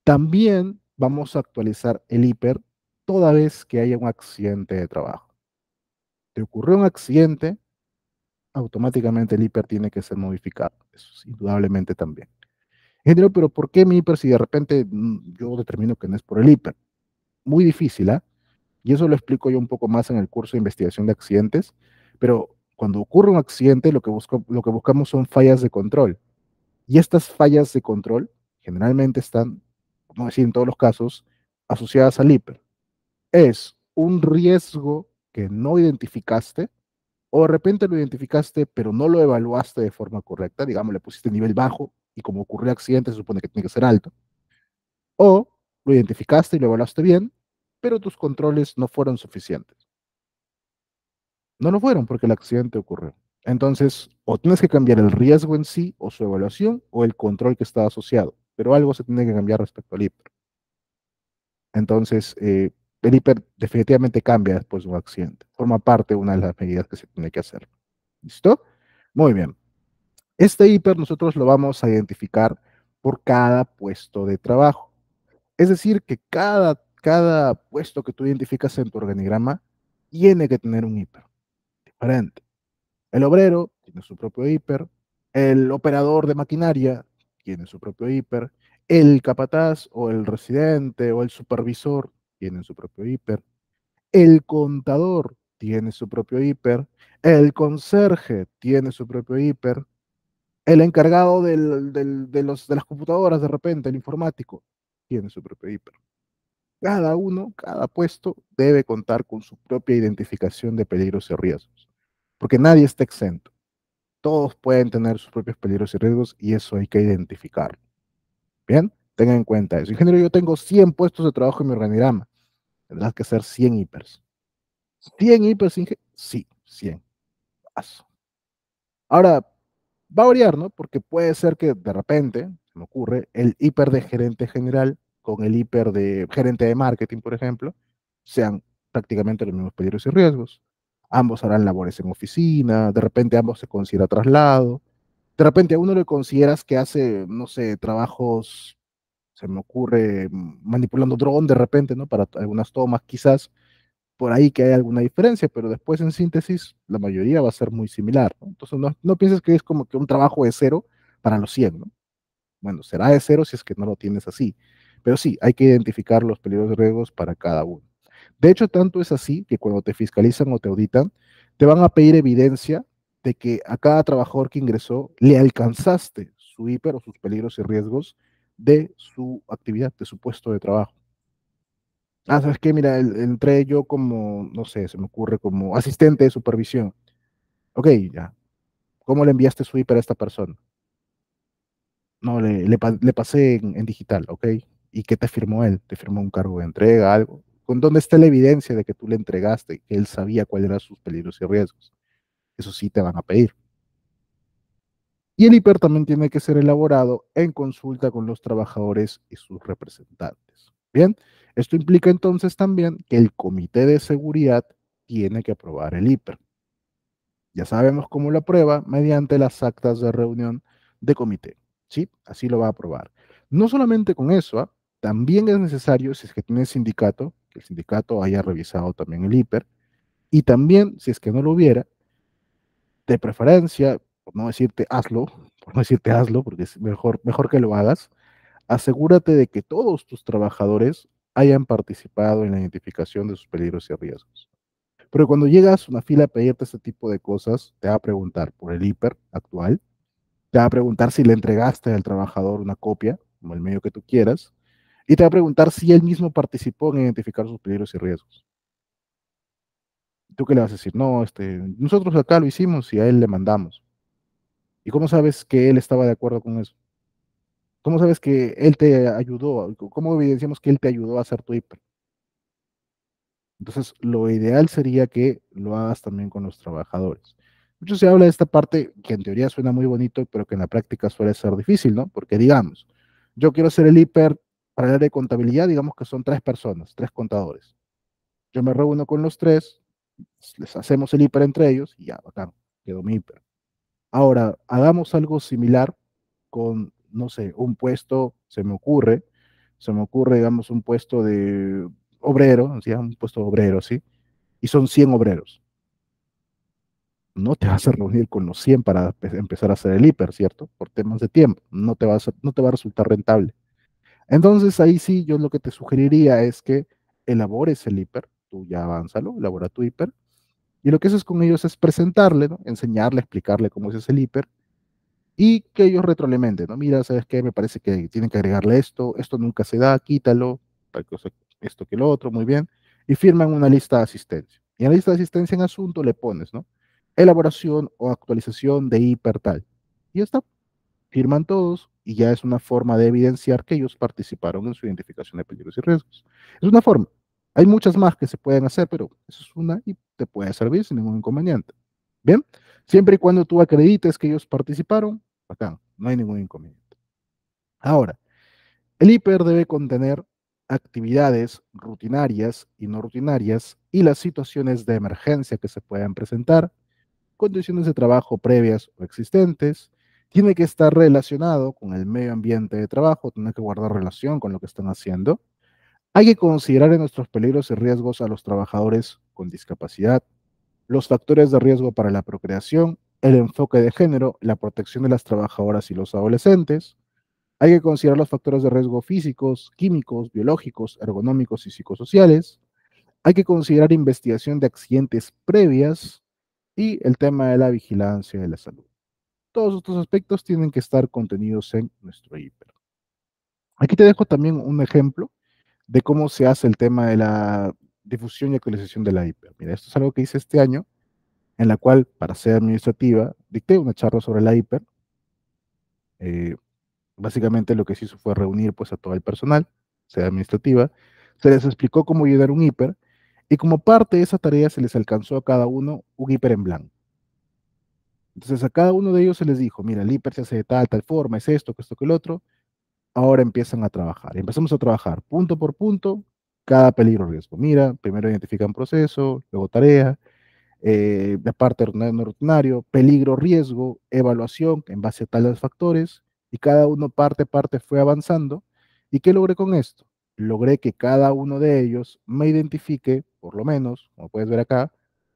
También vamos a actualizar el hiper toda vez que haya un accidente de trabajo. Te ocurrió un accidente, automáticamente el hiper tiene que ser modificado. Eso es indudablemente también. género pero ¿por qué mi hiper si de repente mm, yo determino que no es por el hiper? Muy difícil, ¿ah? Y eso lo explico yo un poco más en el curso de investigación de accidentes, pero cuando ocurre un accidente lo que, lo que buscamos son fallas de control. Y estas fallas de control generalmente están, como decir en todos los casos, asociadas al hiper es un riesgo que no identificaste o de repente lo identificaste pero no lo evaluaste de forma correcta, digamos, le pusiste nivel bajo y como ocurrió el accidente se supone que tiene que ser alto, o lo identificaste y lo evaluaste bien, pero tus controles no fueron suficientes. No lo fueron porque el accidente ocurrió. Entonces, o tienes que cambiar el riesgo en sí o su evaluación o el control que está asociado, pero algo se tiene que cambiar respecto al IPRO. Entonces, eh, el hiper definitivamente cambia después de un accidente. Forma parte de una de las medidas que se tiene que hacer. ¿Listo? Muy bien. Este hiper nosotros lo vamos a identificar por cada puesto de trabajo. Es decir, que cada, cada puesto que tú identificas en tu organigrama tiene que tener un hiper diferente. El obrero tiene su propio hiper, el operador de maquinaria tiene su propio hiper, el capataz o el residente o el supervisor tienen su propio hiper, el contador tiene su propio hiper, el conserje tiene su propio hiper, el encargado de, los, de las computadoras de repente, el informático, tiene su propio hiper. Cada uno, cada puesto debe contar con su propia identificación de peligros y riesgos, porque nadie está exento. Todos pueden tener sus propios peligros y riesgos y eso hay que identificarlo. Bien, tengan en cuenta eso. Ingeniero, yo tengo 100 puestos de trabajo en mi organigrama. Tendrás que ser 100 hipers. 100 hipers Sí, 100. Ahora, va a variar, ¿no? Porque puede ser que de repente, se me ocurre, el hiper de gerente general con el hiper de gerente de marketing, por ejemplo, sean prácticamente los mismos peligros y riesgos. Ambos harán labores en oficina, de repente ambos se considera traslado, de repente a uno le consideras que hace, no sé, trabajos se me ocurre manipulando dron de repente, ¿no? Para algunas tomas, quizás por ahí que hay alguna diferencia, pero después en síntesis la mayoría va a ser muy similar, ¿no? Entonces no, no pienses que es como que un trabajo de cero para los 100, ¿no? Bueno, será de cero si es que no lo tienes así, pero sí, hay que identificar los peligros y riesgos para cada uno. De hecho, tanto es así que cuando te fiscalizan o te auditan, te van a pedir evidencia de que a cada trabajador que ingresó le alcanzaste su hiper o sus peligros y riesgos de su actividad, de su puesto de trabajo. Ah, ¿sabes qué? Mira, entré yo como, no sé, se me ocurre como asistente de supervisión. Ok, ya. ¿Cómo le enviaste su IP a esta persona? No, le, pasé en, digital, ok. ¿Y qué te firmó él? ¿Te firmó un cargo de entrega, algo? ¿Con dónde está la evidencia de que tú le entregaste, que él sabía cuáles eran sus peligros y riesgos? Eso sí te van a pedir. Y el IPER también tiene que ser elaborado en consulta con los trabajadores y sus representantes. Bien, esto implica entonces también que el Comité de Seguridad tiene que aprobar el IPER. Ya sabemos cómo lo aprueba mediante las actas de reunión de comité. ¿sí? Así lo va a aprobar. No solamente con eso, ¿ah? también es necesario, si es que tiene sindicato, que el sindicato haya revisado también el IPER, y también, si es que no lo hubiera, de preferencia, por no decirte hazlo, por no decirte hazlo, porque es mejor, mejor que lo hagas, asegúrate de que todos tus trabajadores hayan participado en la identificación de sus peligros y riesgos. Pero cuando llegas a una fila a pedirte este tipo de cosas, te va a preguntar por el hiper actual, te va a preguntar si le entregaste al trabajador una copia, como el medio que tú quieras, y te va a preguntar si él mismo participó en identificar sus peligros y riesgos. ¿Tú qué le vas a decir? No, este, nosotros acá lo hicimos y a él le mandamos. ¿Y cómo sabes que él estaba de acuerdo con eso? ¿Cómo sabes que él te ayudó? ¿Cómo evidenciamos que él te ayudó a hacer tu hiper? Entonces, lo ideal sería que lo hagas también con los trabajadores. Mucho se habla de esta parte que en teoría suena muy bonito, pero que en la práctica suele ser difícil, ¿no? Porque digamos, yo quiero hacer el hiper para el área de contabilidad, digamos que son tres personas, tres contadores. Yo me reúno con los tres, les hacemos el hiper entre ellos y ya, acá quedó mi hiper. Ahora, hagamos algo similar con, no sé, un puesto, se me ocurre, se me ocurre, digamos, un puesto de obrero, ¿sí? un puesto de obrero, ¿sí? Y son 100 obreros. No te vas a reunir con los 100 para empezar a hacer el hiper, ¿cierto? Por temas de tiempo. No te, vas no te va a resultar rentable. Entonces, ahí sí, yo lo que te sugeriría es que elabores el hiper, tú ya avánzalo, elabora tu hiper, y lo que haces con ellos es presentarle, enseñarle, explicarle cómo es el hiper y que ellos retroalimenten, ¿no? Mira, ¿sabes qué? Me parece que tienen que agregarle esto, esto nunca se da, quítalo, tal cosa, esto que lo otro, muy bien. Y firman una lista de asistencia. Y en la lista de asistencia en asunto le pones, ¿no? Elaboración o actualización de hiper tal. Y ya está. Firman todos y ya es una forma de evidenciar que ellos participaron en su identificación de peligros y riesgos. Es una forma. Hay muchas más que se pueden hacer, pero eso es una y te puede servir sin ningún inconveniente. Bien, siempre y cuando tú acredites que ellos participaron, acá no hay ningún inconveniente. Ahora, el IPER debe contener actividades rutinarias y no rutinarias y las situaciones de emergencia que se puedan presentar, condiciones de trabajo previas o existentes, tiene que estar relacionado con el medio ambiente de trabajo, tiene que guardar relación con lo que están haciendo, hay que considerar en nuestros peligros y riesgos a los trabajadores con discapacidad, los factores de riesgo para la procreación, el enfoque de género, la protección de las trabajadoras y los adolescentes. Hay que considerar los factores de riesgo físicos, químicos, biológicos, ergonómicos y psicosociales. Hay que considerar investigación de accidentes previas y el tema de la vigilancia de la salud. Todos estos aspectos tienen que estar contenidos en nuestro hiper. Aquí te dejo también un ejemplo de cómo se hace el tema de la difusión y actualización de la hiper. Mira, esto es algo que hice este año, en la cual, para ser administrativa, dicté una charla sobre la hiper. Eh, básicamente lo que se hizo fue reunir pues, a todo el personal, sea administrativa, se les explicó cómo llenar un hiper, y como parte de esa tarea se les alcanzó a cada uno un hiper en blanco. Entonces a cada uno de ellos se les dijo, mira, el hiper se hace de tal, tal forma, es esto, que esto, que el otro, ahora empiezan a trabajar. Empezamos a trabajar punto por punto, cada peligro riesgo. Mira, primero identifican proceso, luego tarea, eh, la parte un rutinario, peligro riesgo, evaluación en base a tales factores, y cada uno parte parte fue avanzando. ¿Y qué logré con esto? Logré que cada uno de ellos me identifique, por lo menos, como puedes ver acá,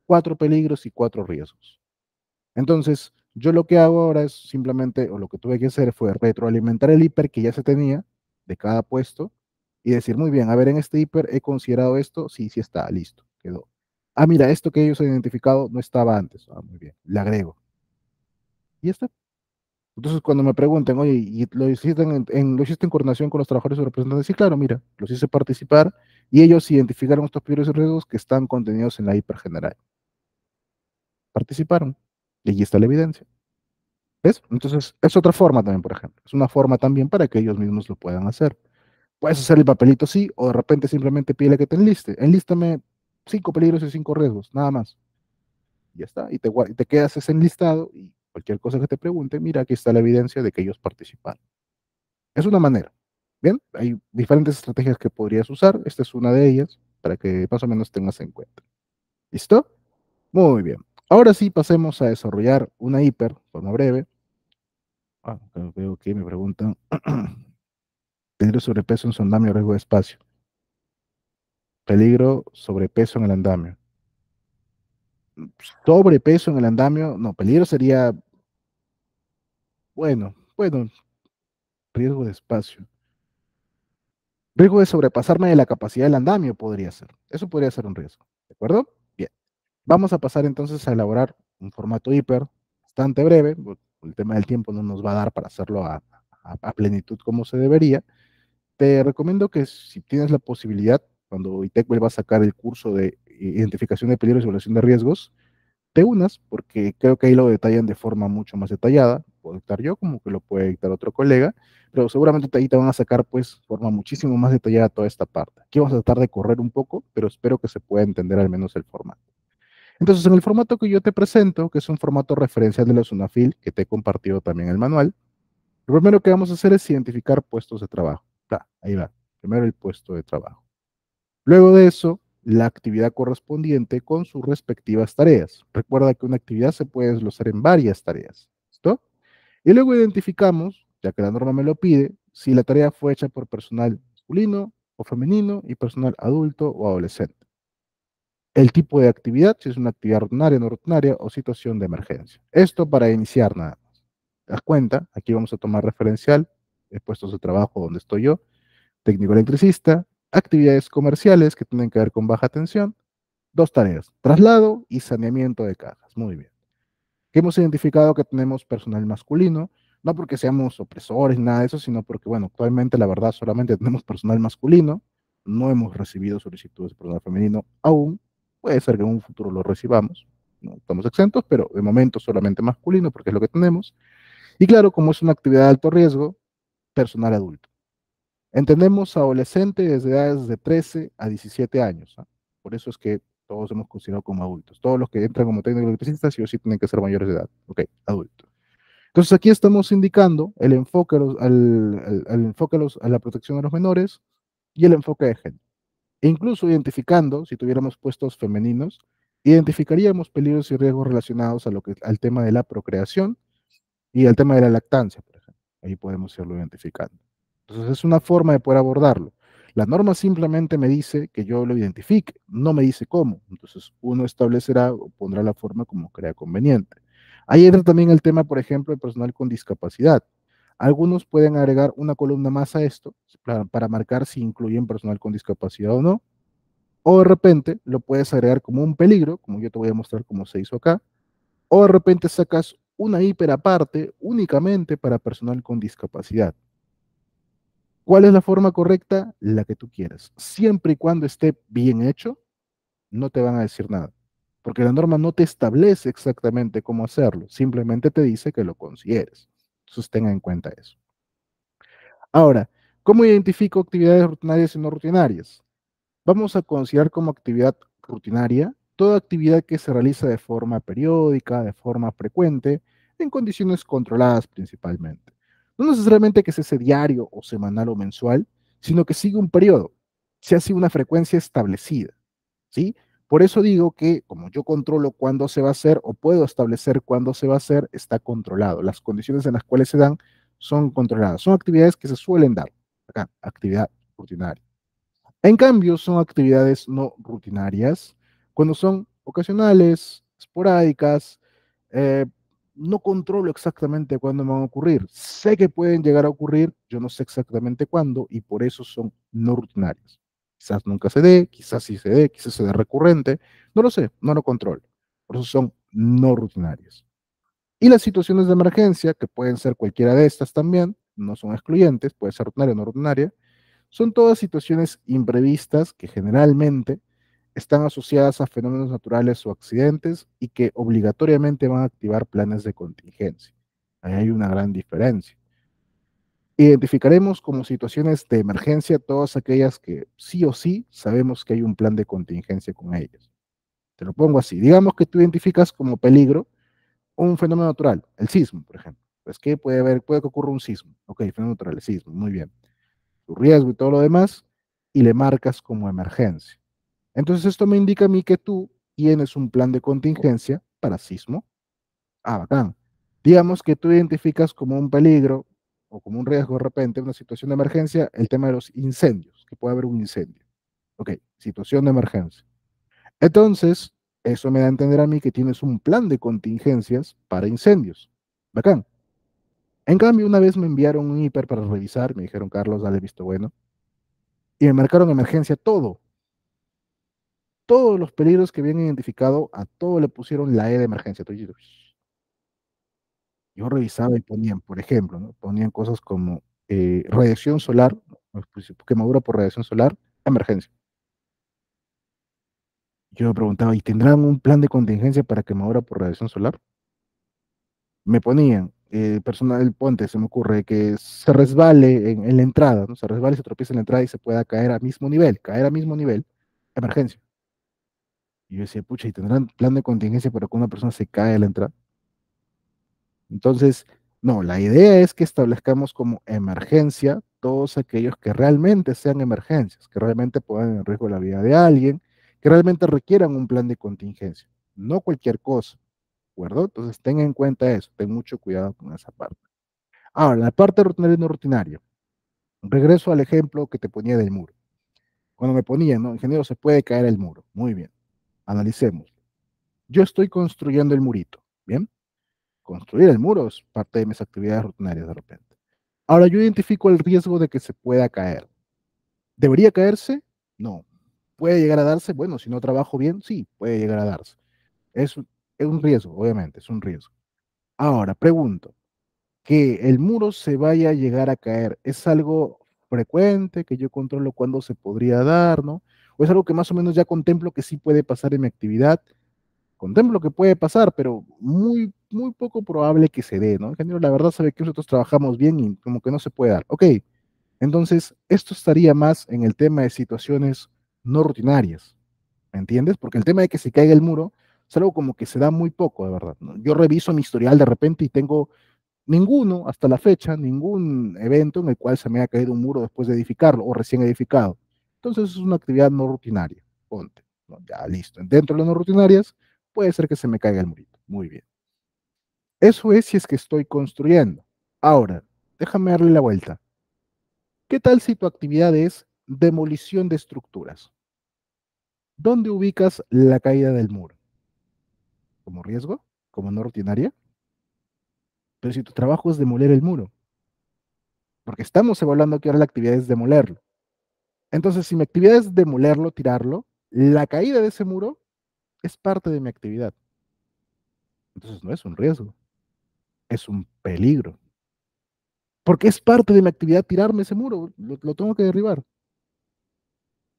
cuatro peligros y cuatro riesgos. Entonces, yo lo que hago ahora es simplemente, o lo que tuve que hacer fue retroalimentar el hiper que ya se tenía de cada puesto y decir, muy bien, a ver, en este hiper he considerado esto, sí, sí está, listo, quedó. Ah, mira, esto que ellos han identificado no estaba antes. Ah, muy bien, le agrego. Y ya está. Entonces, cuando me pregunten, oye, ¿y lo hiciste en, lo hiciste en coordinación con los trabajadores y representantes? Sí, claro, mira, los hice participar y ellos identificaron estos primeros riesgos que están contenidos en la hiper general. Participaron. Y allí está la evidencia. ¿Ves? Entonces, es otra forma también, por ejemplo. Es una forma también para que ellos mismos lo puedan hacer. Puedes hacer el papelito, sí, o de repente simplemente pide que te enliste. Enlístame cinco peligros y cinco riesgos, nada más. Ya está. Y te, te quedas ese enlistado y cualquier cosa que te pregunte, mira, aquí está la evidencia de que ellos participaron. Es una manera. Bien, hay diferentes estrategias que podrías usar. Esta es una de ellas para que más o menos tengas en cuenta. ¿Listo? Muy bien. Ahora sí, pasemos a desarrollar una hiper, forma breve. Ah, veo que me preguntan, peligro [clears throat] sobrepeso en su andamio riesgo de espacio? Peligro, sobrepeso en el andamio. Sobrepeso en el andamio, no, peligro sería, bueno, bueno, riesgo de espacio. Riesgo de sobrepasarme de la capacidad del andamio podría ser. Eso podría ser un riesgo, ¿de acuerdo? Vamos a pasar entonces a elaborar un formato hiper bastante breve, el tema del tiempo no nos va a dar para hacerlo a, plenitud como se debería. Te recomiendo que si tienes la posibilidad, cuando ITEC vuelva a sacar el curso de identificación de peligros y evaluación de riesgos, te unas, porque creo que ahí lo detallan de forma mucho más detallada. Puedo dictar yo, como que lo puede dictar otro colega, pero seguramente ahí te van a sacar, pues, forma muchísimo más detallada toda esta parte. Aquí vamos a tratar de correr un poco, pero espero que se pueda entender al menos el formato. Entonces, en el formato que yo te presento, que es un formato referencial de la Sunafil, que te he compartido también el manual, lo primero que vamos a hacer es identificar puestos de trabajo. ahí va. Primero el puesto de trabajo. Luego de eso, la actividad correspondiente con sus respectivas tareas. Recuerda que una actividad se puede desglosar en varias tareas. ¿Listo? Y luego identificamos, ya que la norma me lo pide, si la tarea fue hecha por personal masculino o femenino y personal adulto o adolescente el tipo de actividad, si es una actividad ordinaria no rutinaria o situación de emergencia. Esto para iniciar nada más. ¿Te das cuenta? Aquí vamos a tomar referencial, puesto de trabajo donde estoy yo, técnico electricista, actividades comerciales que tienen que ver con baja tensión, dos tareas, traslado y saneamiento de cajas. Muy bien. Que hemos identificado que tenemos personal masculino, no porque seamos opresores, nada de eso, sino porque, bueno, actualmente la verdad solamente tenemos personal masculino, no hemos recibido solicitudes de personal femenino aún, Puede ser que en un futuro lo recibamos, no estamos exentos, pero de momento solamente masculino porque es lo que tenemos. Y claro, como es una actividad de alto riesgo, personal adulto. Entendemos adolescente desde edades de 13 a 17 años. ¿ah? Por eso es que todos hemos considerado como adultos. Todos los que entran como técnicos electricistas sí o sí tienen que ser mayores de edad. Ok, adulto. Entonces aquí estamos indicando el enfoque, al, enfoque a la protección de los menores y el enfoque de género incluso identificando, si tuviéramos puestos femeninos, identificaríamos peligros y riesgos relacionados a lo que, al tema de la procreación y al tema de la lactancia, por ejemplo. Ahí podemos irlo identificando. Entonces es una forma de poder abordarlo. La norma simplemente me dice que yo lo identifique, no me dice cómo. Entonces uno establecerá o pondrá la forma como crea conveniente. Ahí entra también el tema, por ejemplo, del personal con discapacidad. Algunos pueden agregar una columna más a esto para, marcar si incluyen personal con discapacidad o no. O de repente lo puedes agregar como un peligro, como yo te voy a mostrar cómo se hizo acá. O de repente sacas una hiper aparte únicamente para personal con discapacidad. ¿Cuál es la forma correcta? La que tú quieras. Siempre y cuando esté bien hecho, no te van a decir nada. Porque la norma no te establece exactamente cómo hacerlo, simplemente te dice que lo consideres. Entonces tenga en cuenta eso. Ahora, ¿cómo identifico actividades rutinarias y no rutinarias? Vamos a considerar como actividad rutinaria toda actividad que se realiza de forma periódica, de forma frecuente, en condiciones controladas principalmente. No necesariamente que sea ese diario o semanal o mensual, sino que sigue un periodo, se hace una frecuencia establecida, ¿sí? Por eso digo que como yo controlo cuándo se va a hacer o puedo establecer cuándo se va a hacer, está controlado. Las condiciones en las cuales se dan son controladas. Son actividades que se suelen dar. Acá, actividad rutinaria. En cambio, son actividades no rutinarias cuando son ocasionales, esporádicas. Eh, no controlo exactamente cuándo me van a ocurrir. Sé que pueden llegar a ocurrir, yo no sé exactamente cuándo y por eso son no rutinarias. Quizás nunca se dé, quizás sí se dé, quizás se dé recurrente. No lo sé, no lo controlo. Por eso son no rutinarias. Y las situaciones de emergencia, que pueden ser cualquiera de estas también, no son excluyentes, puede ser rutinaria o no rutinaria, son todas situaciones imprevistas que generalmente están asociadas a fenómenos naturales o accidentes y que obligatoriamente van a activar planes de contingencia. Ahí hay una gran diferencia. Identificaremos como situaciones de emergencia todas aquellas que sí o sí sabemos que hay un plan de contingencia con ellas. Te lo pongo así. Digamos que tú identificas como peligro un fenómeno natural, el sismo, por ejemplo. Pues que puede haber, puede que ocurra un sismo. Ok, fenómeno natural, el sismo, muy bien. Tu riesgo y todo lo demás, y le marcas como emergencia. Entonces esto me indica a mí que tú tienes un plan de contingencia para sismo. Ah, bacán. Digamos que tú identificas como un peligro como un riesgo de repente, una situación de emergencia, el tema de los incendios, que puede haber un incendio. Ok, situación de emergencia. Entonces, eso me da a entender a mí que tienes un plan de contingencias para incendios. Bacán. En cambio, una vez me enviaron un hiper para revisar, me dijeron, Carlos, dale visto bueno, y me marcaron emergencia todo. Todos los peligros que habían identificado, a todo le pusieron la E de emergencia. Entonces, yo revisaba y ponían, por ejemplo, ¿no? ponían cosas como eh, radiación solar, pues, quemadura por radiación solar, emergencia. Yo me preguntaba, ¿y tendrán un plan de contingencia para quemadura por radiación solar? Me ponían, eh, personal del puente, se me ocurre, que se resbale en, la entrada, ¿no? se resbale, se tropieza en la entrada y se pueda caer a mismo nivel, caer a mismo nivel, emergencia. Y yo decía, pucha, ¿y tendrán plan de contingencia para que una persona se cae en la entrada? Entonces, no, la idea es que establezcamos como emergencia todos aquellos que realmente sean emergencias, que realmente puedan en riesgo la vida de alguien, que realmente requieran un plan de contingencia, no cualquier cosa, ¿de acuerdo? Entonces, ten en cuenta eso, ten mucho cuidado con esa parte. Ahora, la parte rutinaria y no rutinaria. Regreso al ejemplo que te ponía del muro. Cuando me ponía, ¿no? Ingeniero, se puede caer el muro. Muy bien. Analicemos. Yo estoy construyendo el murito, ¿bien? construir el muro es parte de mis actividades rutinarias de repente. Ahora yo identifico el riesgo de que se pueda caer. ¿Debería caerse? No. ¿Puede llegar a darse? Bueno, si no trabajo bien, sí, puede llegar a darse. Es, es un riesgo, obviamente, es un riesgo. Ahora, pregunto, que el muro se vaya a llegar a caer, ¿es algo frecuente que yo controlo cuándo se podría dar, no? ¿O es algo que más o menos ya contemplo que sí puede pasar en mi actividad? contemplo que puede pasar, pero muy, muy poco probable que se dé, ¿no? El ingeniero, la verdad sabe que nosotros trabajamos bien y como que no se puede dar. Ok, entonces esto estaría más en el tema de situaciones no rutinarias, ¿me entiendes? Porque el tema de que se caiga el muro es algo como que se da muy poco, de verdad. ¿no? Yo reviso mi historial de repente y tengo ninguno, hasta la fecha, ningún evento en el cual se me haya caído un muro después de edificarlo o recién edificado. Entonces es una actividad no rutinaria, ponte. ¿no? Ya listo. Dentro de las no rutinarias, puede ser que se me caiga el murito. Muy bien. Eso es si es que estoy construyendo. Ahora, déjame darle la vuelta. ¿Qué tal si tu actividad es demolición de estructuras? ¿Dónde ubicas la caída del muro? ¿Como riesgo? ¿Como no rutinaria? Pero si tu trabajo es demoler el muro, porque estamos evaluando que ahora la actividad es demolerlo. Entonces, si mi actividad es demolerlo, tirarlo, la caída de ese muro es parte de mi actividad. Entonces no es un riesgo, es un peligro. Porque es parte de mi actividad tirarme ese muro, lo, tengo que derribar.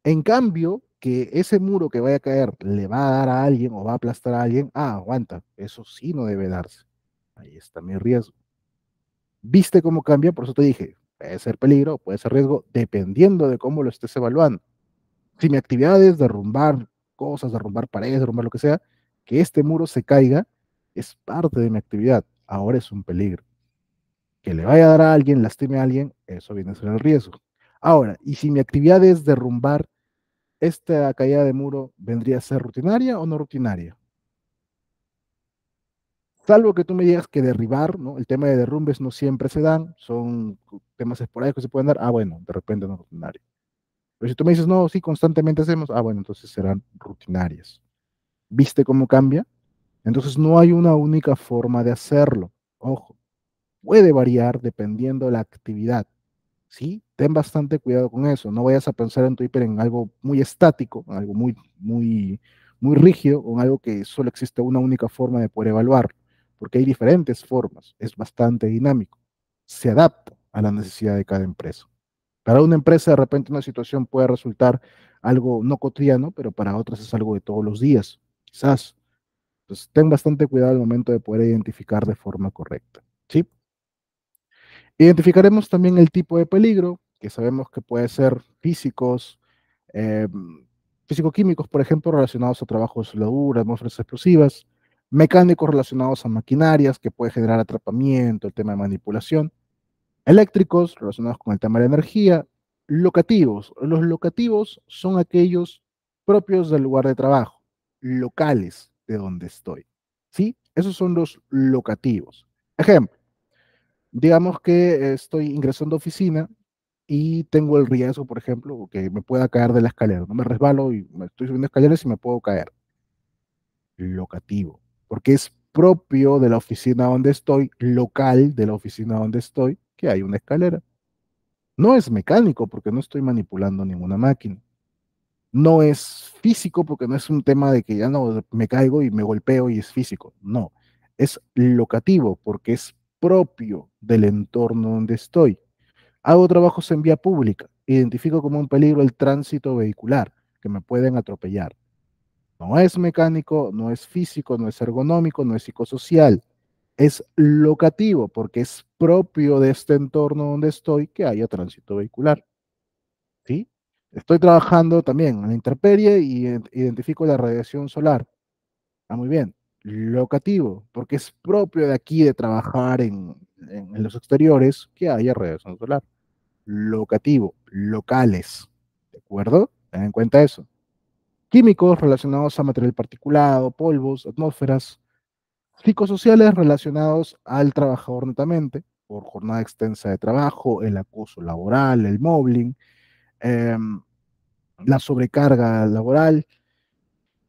En cambio, que ese muro que vaya a caer le va a dar a alguien o va a aplastar a alguien, ah, aguanta, eso sí no debe darse. Ahí está mi riesgo. ¿Viste cómo cambia? Por eso te dije, puede ser peligro, puede ser riesgo, dependiendo de cómo lo estés evaluando. Si mi actividad es derrumbar cosas, derrumbar paredes, derrumbar lo que sea, que este muro se caiga es parte de mi actividad. Ahora es un peligro. Que le vaya a dar a alguien, lastime a alguien, eso viene a ser el riesgo. Ahora, y si mi actividad es derrumbar esta caída de muro, ¿vendría a ser rutinaria o no rutinaria? Salvo que tú me digas que derribar, ¿no? El tema de derrumbes no siempre se dan, son temas esporádicos que se pueden dar. Ah, bueno, de repente no rutinario. Pero si tú me dices, no, sí, constantemente hacemos, ah, bueno, entonces serán rutinarias. ¿Viste cómo cambia? Entonces no hay una única forma de hacerlo. Ojo, puede variar dependiendo de la actividad. ¿Sí? Ten bastante cuidado con eso. No vayas a pensar en Twitter en algo muy estático, en algo muy, muy, muy rígido, o algo que solo existe una única forma de poder evaluarlo, porque hay diferentes formas. Es bastante dinámico. Se adapta a la necesidad de cada empresa. Para una empresa de repente una situación puede resultar algo no cotidiano, pero para otras es algo de todos los días, quizás. Entonces, ten bastante cuidado al momento de poder identificar de forma correcta, ¿sí? Identificaremos también el tipo de peligro, que sabemos que puede ser físicos, físicoquímicos, em, físico-químicos, por ejemplo, relacionados a trabajos de soldadura, atmósferas explosivas, mecánicos relacionados a maquinarias, que puede generar atrapamiento, el tema de manipulación, eléctricos relacionados con el tema de la energía, locativos. Los locativos son aquellos propios del lugar de trabajo, locales de donde estoy. ¿Sí? Esos son los locativos. Ejemplo, digamos que estoy ingresando a oficina y tengo el riesgo, por ejemplo, que me pueda caer de la escalera. No me resbalo y me estoy subiendo escaleras y me puedo caer. Locativo, porque es propio de la oficina donde estoy, local de la oficina donde estoy, que hay una escalera. No es mecánico porque no estoy manipulando ninguna máquina. No es físico porque no es un tema de que ya no me caigo y me golpeo y es físico. No, es locativo porque es propio del entorno donde estoy. Hago trabajos en vía pública. Identifico como un peligro el tránsito vehicular, que me pueden atropellar. No es mecánico, no es físico, no es ergonómico, no es psicosocial es locativo porque es propio de este entorno donde estoy que haya tránsito vehicular. ¿Sí? Estoy trabajando también en la interperie y identifico la radiación solar. Ah, muy bien. Locativo, porque es propio de aquí de trabajar en, en los exteriores que haya radiación solar. Locativo, locales. ¿De acuerdo? Ten en cuenta eso. Químicos relacionados a material particulado, polvos, atmósferas, psicosociales relacionados al trabajador netamente, por jornada extensa de trabajo, el acoso laboral, el mobbing, em, la sobrecarga laboral,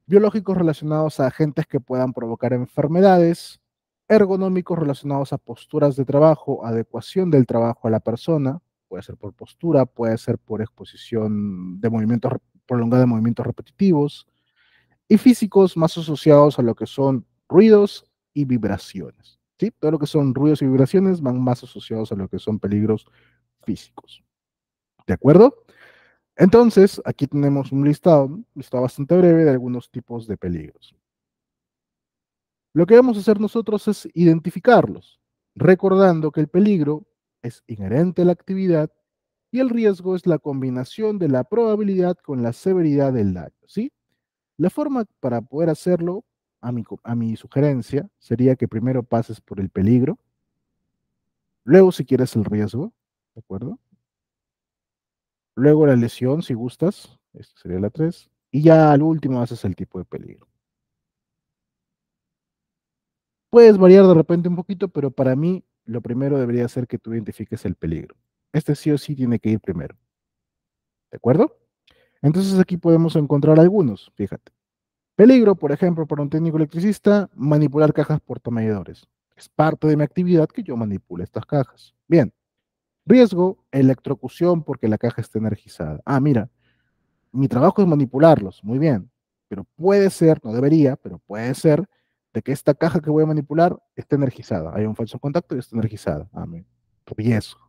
biológicos relacionados a agentes que puedan provocar enfermedades, ergonómicos relacionados a posturas de trabajo, adecuación del trabajo a la persona, puede ser por postura, puede ser por exposición de movimientos prolongada de movimientos repetitivos, y físicos más asociados a lo que son ruidos, y vibraciones. ¿sí? Todo lo que son ruidos y vibraciones van más asociados a lo que son peligros físicos. ¿De acuerdo? Entonces, aquí tenemos un listado, listado bastante breve de algunos tipos de peligros. Lo que vamos a hacer nosotros es identificarlos, recordando que el peligro es inherente a la actividad y el riesgo es la combinación de la probabilidad con la severidad del daño, ¿sí? La forma para poder hacerlo a mi, sugerencia sería que primero pases por el peligro, luego si quieres el riesgo, ¿de acuerdo? Luego la lesión, si gustas, esta sería la 3, y ya al último haces el tipo de peligro. Puedes variar de repente un poquito, pero para mí lo primero debería ser que tú identifiques el peligro. Este sí o sí tiene que ir primero. ¿De acuerdo? Entonces aquí podemos encontrar algunos, fíjate. Peligro, por ejemplo, para un técnico electricista, manipular cajas portamedidores. Es parte de mi actividad que yo manipule estas cajas. Bien. Riesgo, electrocución porque la caja está energizada. Ah, mira, mi trabajo es manipularlos, muy bien, pero puede ser, no debería, pero puede ser de que esta caja que voy a manipular esté energizada. Hay un falso contacto y está energizada. Amén. Ah, riesgo.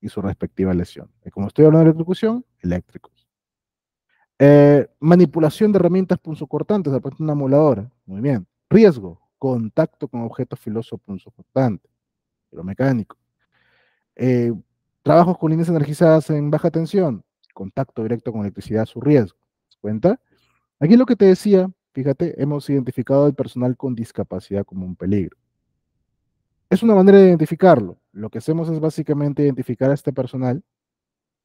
Y su respectiva lesión. Y como estoy hablando de electrocución, eléctricos. Eh, manipulación de herramientas punzocortantes, aparte de una moladora. Muy bien. Riesgo, contacto con objetos filosos punzocortantes, mecánico. Eh, trabajos con líneas energizadas en baja tensión, contacto directo con electricidad, su riesgo. ¿Se cuenta? Aquí lo que te decía, fíjate, hemos identificado al personal con discapacidad como un peligro. Es una manera de identificarlo. Lo que hacemos es básicamente identificar a este personal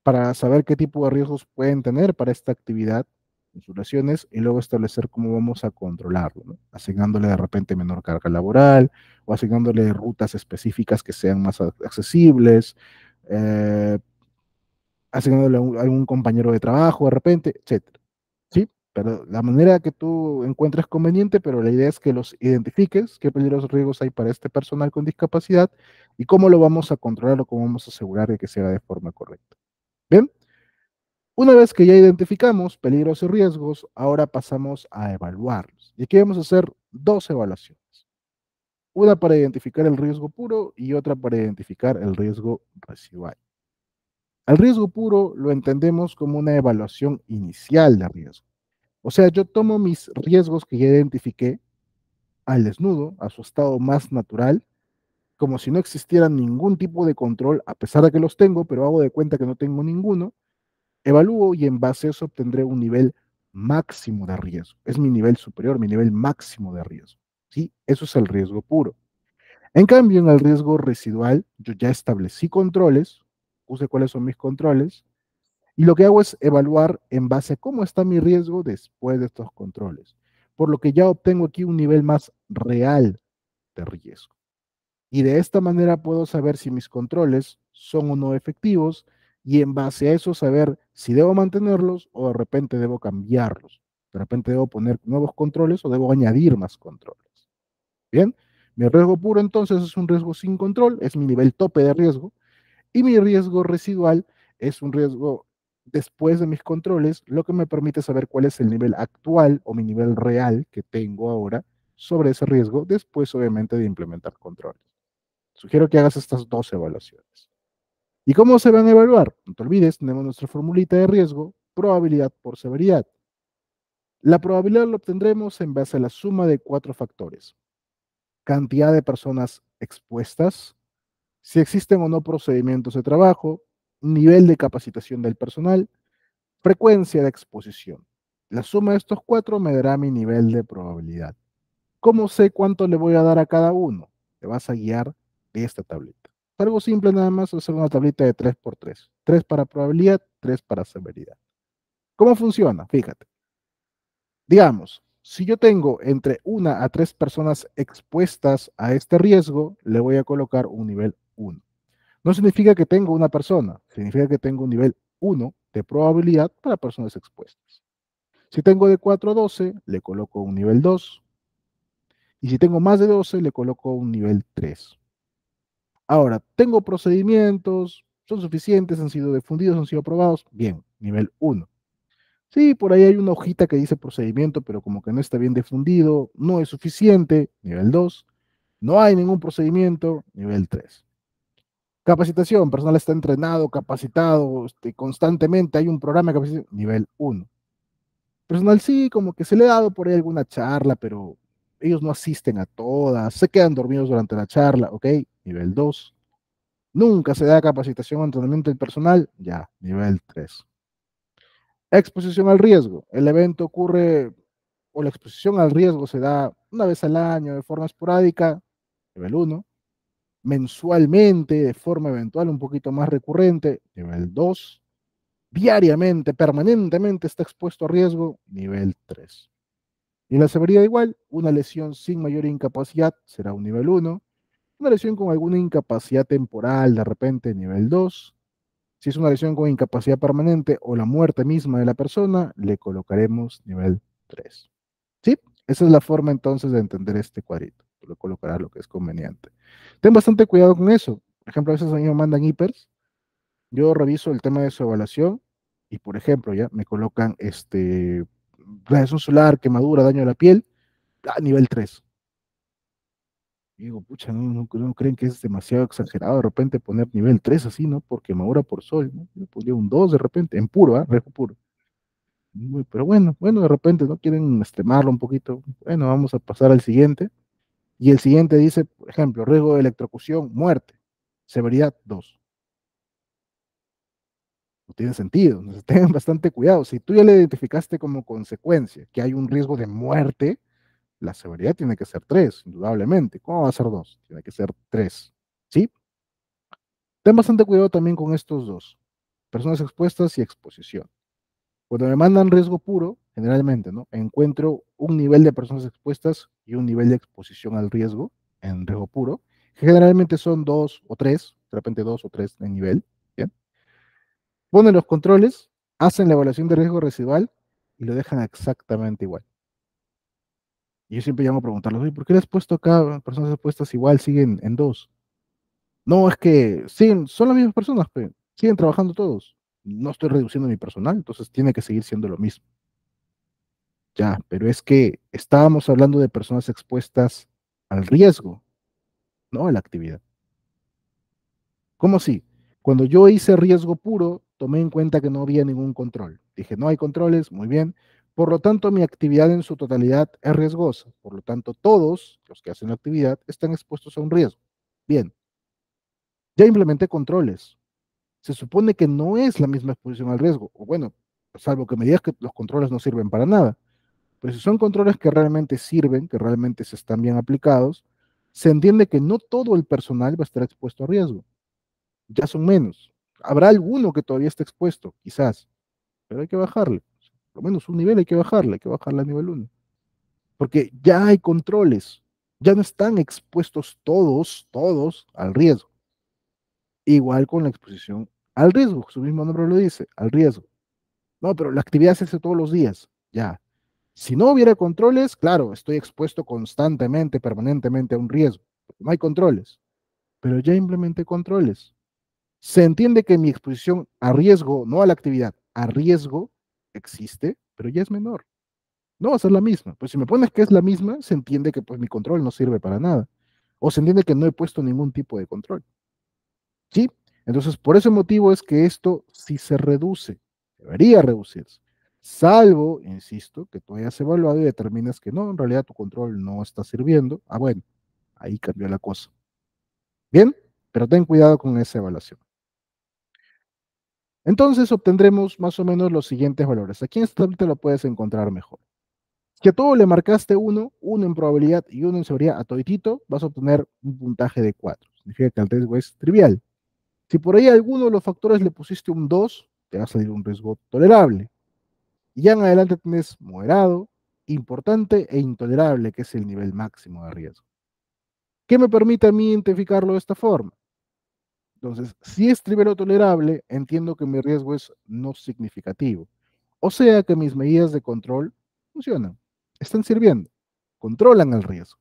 para saber qué tipo de riesgos pueden tener para esta actividad insulaciones y luego establecer cómo vamos a controlarlo, ¿no? asignándole de repente menor carga laboral o asignándole rutas específicas que sean más accesibles, eh, asignándole a, un, algún compañero de trabajo de repente, etc. ¿Sí? Pero la manera que tú encuentres conveniente, pero la idea es que los identifiques, qué peligros riesgos hay para este personal con discapacidad y cómo lo vamos a controlar o cómo vamos a asegurar de que sea de forma correcta. Bien, una vez que ya identificamos peligros y riesgos, ahora pasamos a evaluarlos. Y aquí vamos a hacer dos evaluaciones. Una para identificar el riesgo puro y otra para identificar el riesgo residual. El riesgo puro lo entendemos como una evaluación inicial de riesgo. O sea, yo tomo mis riesgos que ya identifiqué al desnudo, a su estado más natural, como si no existiera ningún tipo de control, a pesar de que los tengo, pero hago de cuenta que no tengo ninguno, evalúo y en base a eso obtendré un nivel máximo de riesgo. Es mi nivel superior, mi nivel máximo de riesgo. ¿sí? Eso es el riesgo puro. En cambio, en el riesgo residual, yo ya establecí controles, puse cuáles son mis controles, y lo que hago es evaluar en base a cómo está mi riesgo después de estos controles, por lo que ya obtengo aquí un nivel más real de riesgo y de esta manera puedo saber si mis controles son o no efectivos y en base a eso saber si debo mantenerlos o de repente debo cambiarlos. De repente debo poner nuevos controles o debo añadir más controles. Bien, mi riesgo puro entonces es un riesgo sin control, es mi nivel tope de riesgo y mi riesgo residual es un riesgo después de mis controles, lo que me permite saber cuál es el nivel actual o mi nivel real que tengo ahora sobre ese riesgo después obviamente de implementar controles. Sugiero que hagas estas dos evaluaciones. ¿Y cómo se van a evaluar? No te olvides, tenemos nuestra formulita de riesgo, probabilidad por severidad. La probabilidad la obtendremos en base a la suma de cuatro factores. Cantidad de personas expuestas, si existen o no procedimientos de trabajo, nivel de capacitación del personal, frecuencia de exposición. La suma de estos cuatro me dará mi nivel de probabilidad. ¿Cómo sé cuánto le voy a dar a cada uno? Te vas a guiar esta tableta, Algo simple nada más, hacer una tableta de 3x3. 3 para probabilidad, 3 para severidad. ¿Cómo funciona? Fíjate. Digamos, si yo tengo entre 1 a 3 personas expuestas a este riesgo, le voy a colocar un nivel 1. No significa que tengo una persona, significa que tengo un nivel 1 de probabilidad para personas expuestas. Si tengo de 4 a 12, le coloco un nivel 2. Y si tengo más de 12, le coloco un nivel 3. Ahora, tengo procedimientos, son suficientes, han sido difundidos, han sido aprobados. Bien, nivel 1. Sí, por ahí hay una hojita que dice procedimiento, pero como que no está bien difundido, no es suficiente, nivel 2. No hay ningún procedimiento, nivel 3. Capacitación, personal está entrenado, capacitado, este, constantemente hay un programa de capacitación, nivel 1. Personal sí, como que se le ha dado por ahí alguna charla, pero ellos no asisten a todas, se quedan dormidos durante la charla, ¿ok? nivel 2. Nunca se da capacitación o entrenamiento del personal, ya, nivel 3. Exposición al riesgo. El evento ocurre, o la exposición al riesgo se da una vez al año de forma esporádica, nivel 1. Mensualmente, de forma eventual, un poquito más recurrente, nivel 2. Diariamente, permanentemente está expuesto a riesgo, nivel 3. Y la severidad igual, una lesión sin mayor incapacidad será un nivel 1 una lesión con alguna incapacidad temporal, de repente nivel 2. Si es una lesión con incapacidad permanente o la muerte misma de la persona, le colocaremos nivel 3. ¿Sí? Esa es la forma entonces de entender este cuadrito. Lo colocarás lo que es conveniente. Ten bastante cuidado con eso. Por ejemplo, a veces a mí me mandan hipers. Yo reviso el tema de su evaluación y, por ejemplo, ya me colocan este radiación solar, quemadura, daño a la piel, a nivel 3. Y digo, pucha, no, creen que es demasiado exagerado de repente poner nivel 3 así, ¿no? Porque Maura por Sol, ¿no? Yo un 2 de repente, en puro, ¿ah? ¿eh? puro. Pero bueno, bueno, de repente, ¿no? Quieren extremarlo un poquito. Bueno, vamos a pasar al siguiente. Y el siguiente dice, por ejemplo, riesgo de electrocución, muerte, severidad 2. No tiene sentido, [laughs] tengan bastante cuidado. Si tú ya le identificaste como consecuencia que hay un riesgo de muerte, la severidad tiene que ser 3, indudablemente. ¿Cómo va a ser 2? Tiene que ser 3. ¿Sí? Ten bastante cuidado también con estos dos. Personas expuestas y exposición. Cuando me mandan riesgo puro, generalmente, ¿no? Encuentro un nivel de personas expuestas y un nivel de exposición al riesgo en riesgo puro. que Generalmente son dos o tres, de repente dos o tres de nivel. ¿bien? Ponen los controles, hacen la evaluación de riesgo residual y lo dejan exactamente igual. Y yo siempre llamo a preguntarles, ¿por qué le has puesto acá personas expuestas igual, siguen en dos? No, es que siguen, son las mismas personas, pero siguen trabajando todos. No estoy reduciendo mi personal, entonces tiene que seguir siendo lo mismo. Ya, pero es que estábamos hablando de personas expuestas al riesgo, no a la actividad. ¿Cómo así? Cuando yo hice riesgo puro, tomé en cuenta que no había ningún control. Dije, no hay controles, muy bien. Por lo tanto, mi actividad en su totalidad es riesgosa. Por lo tanto, todos los que hacen la actividad están expuestos a un riesgo. Bien, ya implementé controles. Se supone que no es la misma exposición al riesgo. O bueno, salvo que me digas que los controles no sirven para nada. Pero si son controles que realmente sirven, que realmente se están bien aplicados, se entiende que no todo el personal va a estar expuesto a riesgo. Ya son menos. Habrá alguno que todavía esté expuesto, quizás, pero hay que bajarle menos un nivel hay que bajarle, hay que bajarla a nivel 1. Porque ya hay controles, ya no están expuestos todos, todos al riesgo. Igual con la exposición al riesgo, su mismo nombre lo dice, al riesgo. No, pero la actividad se hace todos los días, ya. Si no hubiera controles, claro, estoy expuesto constantemente, permanentemente a un riesgo. No hay controles, pero ya implementé controles. Se entiende que mi exposición a riesgo, no a la actividad, a riesgo, existe, pero ya es menor. No va a ser la misma. Pues si me pones que es la misma, se entiende que pues mi control no sirve para nada. O se entiende que no he puesto ningún tipo de control. ¿Sí? Entonces, por ese motivo es que esto si se reduce, debería reducirse. Salvo, insisto, que tú hayas evaluado y determinas que no, en realidad tu control no está sirviendo. Ah, bueno, ahí cambió la cosa. Bien, pero ten cuidado con esa evaluación. Entonces obtendremos más o menos los siguientes valores. Aquí en esta tablita lo puedes encontrar mejor. Si a todo le marcaste 1, 1 en probabilidad y 1 en seguridad a toditito, vas a obtener un puntaje de 4. Significa que el riesgo es trivial. Si por ahí a alguno de los factores le pusiste un 2, te va a salir un riesgo tolerable. Y ya en adelante tienes moderado, importante e intolerable, que es el nivel máximo de riesgo. ¿Qué me permite a mí identificarlo de esta forma? Entonces, si es o tolerable, entiendo que mi riesgo es no significativo. O sea que mis medidas de control funcionan, están sirviendo, controlan el riesgo,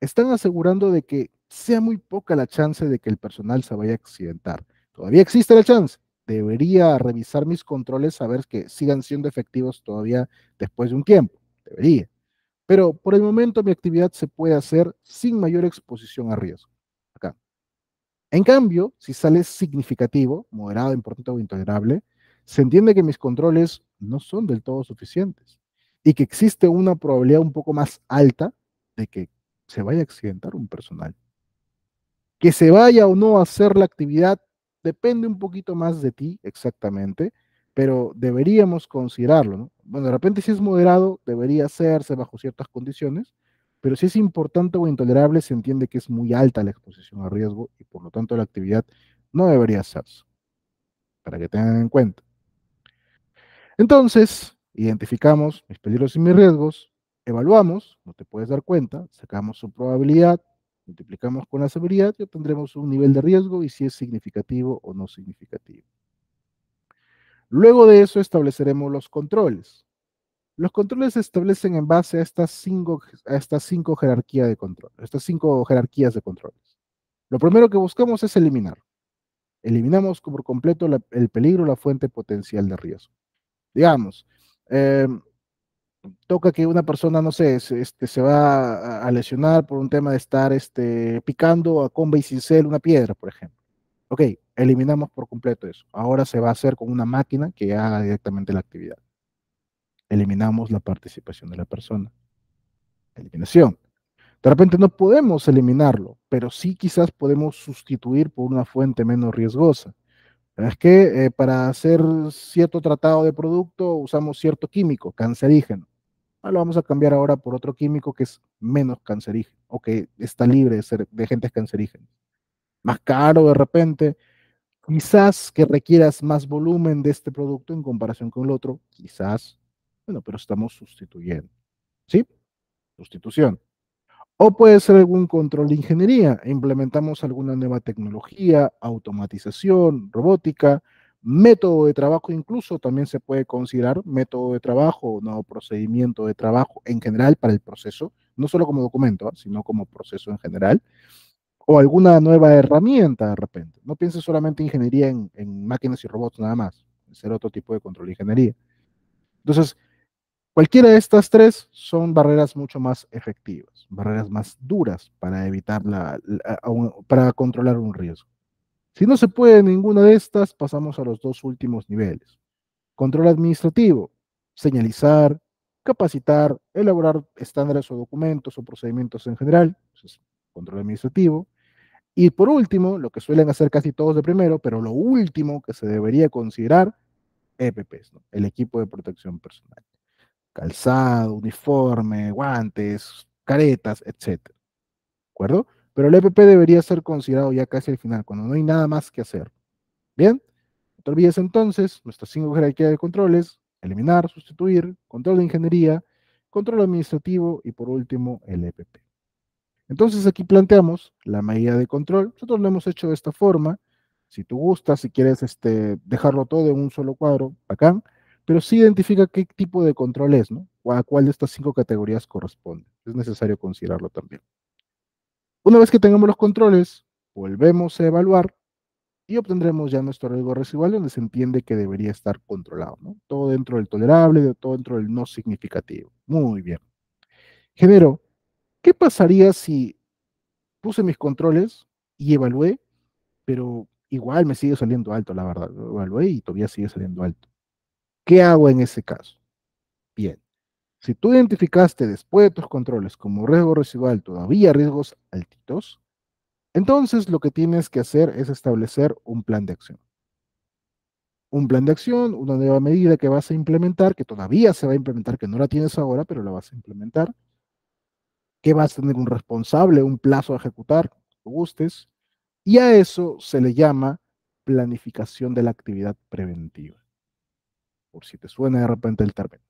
están asegurando de que sea muy poca la chance de que el personal se vaya a accidentar. Todavía existe la chance. Debería revisar mis controles, a ver que sigan siendo efectivos todavía después de un tiempo. Debería. Pero por el momento mi actividad se puede hacer sin mayor exposición a riesgo. En cambio, si sale significativo, moderado, importante o intolerable, se entiende que mis controles no son del todo suficientes y que existe una probabilidad un poco más alta de que se vaya a accidentar un personal. Que se vaya o no a hacer la actividad depende un poquito más de ti exactamente, pero deberíamos considerarlo. Bueno, de repente si es moderado, debería hacerse bajo ciertas condiciones, pero si es importante o intolerable, se entiende que es muy alta la exposición a riesgo y por lo tanto la actividad no debería hacerse. Para que tengan en cuenta. Entonces, identificamos mis peligros y mis riesgos, evaluamos, no te puedes dar cuenta, sacamos su probabilidad, multiplicamos con la severidad y obtendremos un nivel de riesgo y si es significativo o no significativo. Luego de eso estableceremos los controles. Los controles se establecen en base a estas cinco, a estas cinco jerarquías de control, estas cinco jerarquías de controles. Lo primero que buscamos es eliminar. Eliminamos por completo el peligro, la fuente potencial de riesgo. Digamos, eh, toca que una persona, no sé, se, este, se va a, lesionar por un tema de estar este, picando a comba y cincel una piedra, por ejemplo. Ok, eliminamos por completo eso. Ahora se va a hacer con una máquina que haga directamente la actividad eliminamos la participación de la persona. Eliminación. De repente no podemos eliminarlo, pero sí quizás podemos sustituir por una fuente menos riesgosa. Es que eh, para hacer cierto tratado de producto usamos cierto químico cancerígeno. Ah, lo vamos a cambiar ahora por otro químico que es menos cancerígeno o que está libre de, ser, de agentes cancerígenos. Más caro de repente, quizás que requieras más volumen de este producto en comparación con el otro, quizás bueno, pero estamos sustituyendo. ¿Sí? Sustitución. O puede ser algún control de ingeniería. Implementamos alguna nueva tecnología, automatización, robótica, método de trabajo incluso también se puede considerar método de trabajo o nuevo procedimiento de trabajo en general para el proceso, no solo como documento, ¿ah? sino como proceso en general, o alguna nueva herramienta de repente. No pienses solamente ingeniería en, en máquinas y robots nada más, ser otro tipo de control de ingeniería. Entonces, Cualquiera de estas tres son barreras mucho más efectivas, barreras más duras para evitar para controlar un riesgo. Si no se puede ninguna de estas, pasamos a los dos últimos niveles. Control administrativo, señalizar, capacitar, elaborar estándares o documentos o procedimientos en general, es control administrativo. Y por último, lo que suelen hacer casi todos de primero, pero lo último que se debería considerar, EPPs, el equipo de protección personal calzado, uniforme, guantes, caretas, etc. ¿De acuerdo? Pero el EPP debería ser considerado ya casi al final, cuando no hay nada más que hacer. ¿Bien? No te olvides entonces nuestras cinco jerarquías de controles, eliminar, sustituir, control de ingeniería, control administrativo y por último el EPP. Entonces aquí planteamos la medida de control. Nosotros lo hemos hecho de esta forma. Si tú gustas, si quieres este, dejarlo todo en un solo cuadro, acá pero sí identifica qué tipo de control es, ¿no? O a cuál de estas cinco categorías corresponde. Es necesario considerarlo también. Una vez que tengamos los controles, volvemos a evaluar y obtendremos ya nuestro riesgo residual donde se entiende que debería estar controlado, ¿no? Todo dentro del tolerable, todo dentro del no significativo. Muy bien. Genero, ¿qué pasaría si puse mis controles y evalué, pero igual me sigue saliendo alto, la verdad, evalué y todavía sigue saliendo alto? ¿Qué hago en ese caso? Bien, si tú identificaste después de tus controles como riesgo residual todavía riesgos altitos, entonces lo que tienes que hacer es establecer un plan de acción. Un plan de acción, una nueva medida que vas a implementar, que todavía se va a implementar, que no la tienes ahora, pero la vas a implementar, que vas a tener un responsable, un plazo a ejecutar, tú gustes, y a eso se le llama planificación de la actividad preventiva por si te suena de repente el término.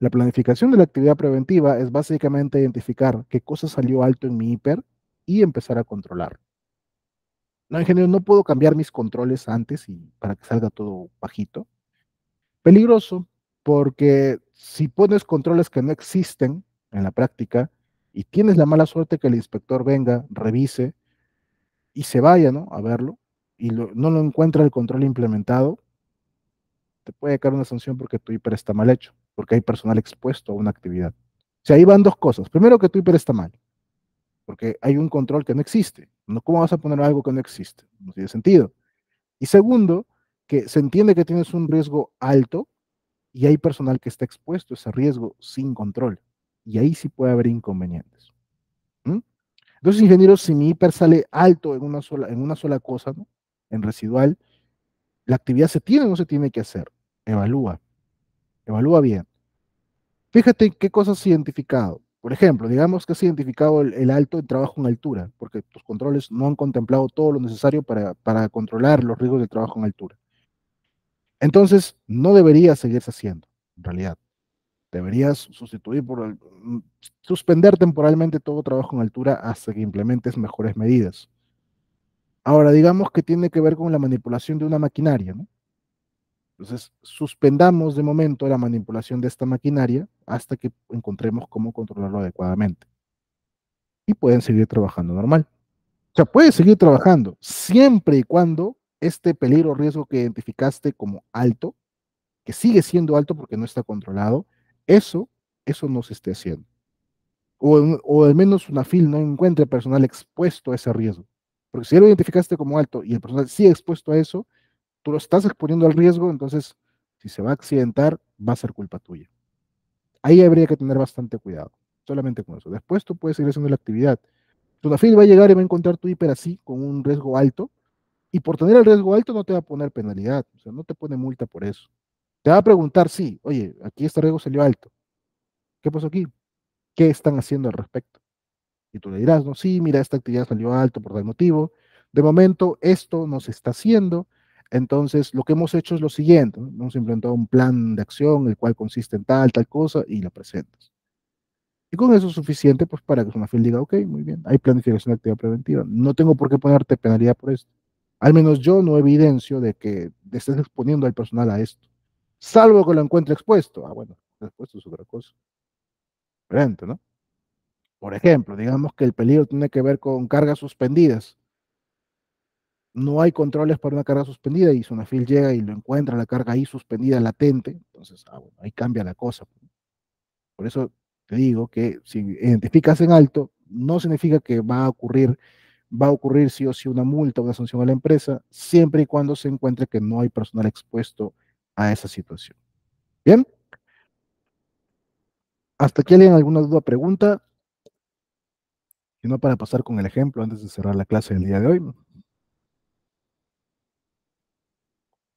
La planificación de la actividad preventiva es básicamente identificar qué cosa salió alto en mi hiper y empezar a controlarlo. No, ingeniero, no puedo cambiar mis controles antes y para que salga todo bajito. Peligroso, porque si pones controles que no existen en la práctica y tienes la mala suerte que el inspector venga, revise y se vaya, A verlo y no lo encuentra el control implementado, te puede caer una sanción porque tu hiper está mal hecho, porque hay personal expuesto a una actividad. O sea, ahí van dos cosas. Primero que tu hiper está mal, porque hay un control que no existe. ¿Cómo vas a poner algo que no existe? No tiene sentido. Y segundo, que se entiende que tienes un riesgo alto y hay personal que está expuesto a ese riesgo sin control. Y ahí sí puede haber inconvenientes. Entonces, ingenieros, si mi hiper sale alto en una sola, en una sola cosa, en residual, la actividad se tiene o no se tiene que hacer evalúa. Evalúa bien. Fíjate qué cosas has identificado. Por ejemplo, digamos que has identificado el, alto de trabajo en altura, porque tus controles no han contemplado todo lo necesario para, controlar los riesgos del trabajo en altura. Entonces, no debería seguirse haciendo, en realidad. Deberías sustituir por mm, suspender temporalmente todo trabajo en altura hasta que implementes mejores medidas. Ahora, digamos que tiene que ver con la manipulación de una maquinaria, ¿no? Entonces, suspendamos de momento la manipulación de esta maquinaria hasta que encontremos cómo controlarlo adecuadamente. Y pueden seguir trabajando normal. O sea, puedes seguir trabajando siempre y cuando este peligro o riesgo que identificaste como alto, que sigue siendo alto porque no está controlado, eso, eso no se esté haciendo. O, o al menos una FIL no encuentre personal expuesto a ese riesgo. Porque si lo identificaste como alto y el personal sigue expuesto a eso, tú lo estás exponiendo al riesgo, entonces si se va a accidentar, va a ser culpa tuya. Ahí habría que tener bastante cuidado, solamente con eso. Después tú puedes seguir haciendo la actividad. Tu nafil va a llegar y va a encontrar tu hiper así, con un riesgo alto, y por tener el riesgo alto no te va a poner penalidad, o sea, no te pone multa por eso. Te va a preguntar, sí, oye, aquí este riesgo salió alto. ¿Qué pasó aquí? ¿Qué están haciendo al respecto? Y tú le dirás, no, sí, mira, esta actividad salió alto por tal motivo. De momento, esto no se está haciendo. Entonces, lo que hemos hecho es lo siguiente, hemos implementado un plan de acción, el cual consiste en tal, tal cosa, y lo presentas. Y con eso es suficiente pues, para que Sonafil diga, ok, muy bien, hay planificación activa preventiva, no tengo por qué ponerte penalidad por esto. Al menos yo no evidencio de que estés exponiendo al personal a esto, salvo que lo encuentre expuesto. Ah, bueno, expuesto es otra cosa. Diferente, ¿no? Por ejemplo, digamos que el peligro tiene que ver con cargas suspendidas no hay controles para una carga suspendida y fila llega y lo encuentra la carga ahí suspendida latente, entonces ah, ahí cambia la cosa. Por eso te digo que si identificas en alto, no significa que va a ocurrir, va a ocurrir sí o sí una multa, o una sanción a la empresa, siempre y cuando se encuentre que no hay personal expuesto a esa situación. ¿Bien? ¿Hasta aquí alguien alguna duda pregunta? Si no, para pasar con el ejemplo antes de cerrar la clase del día de hoy.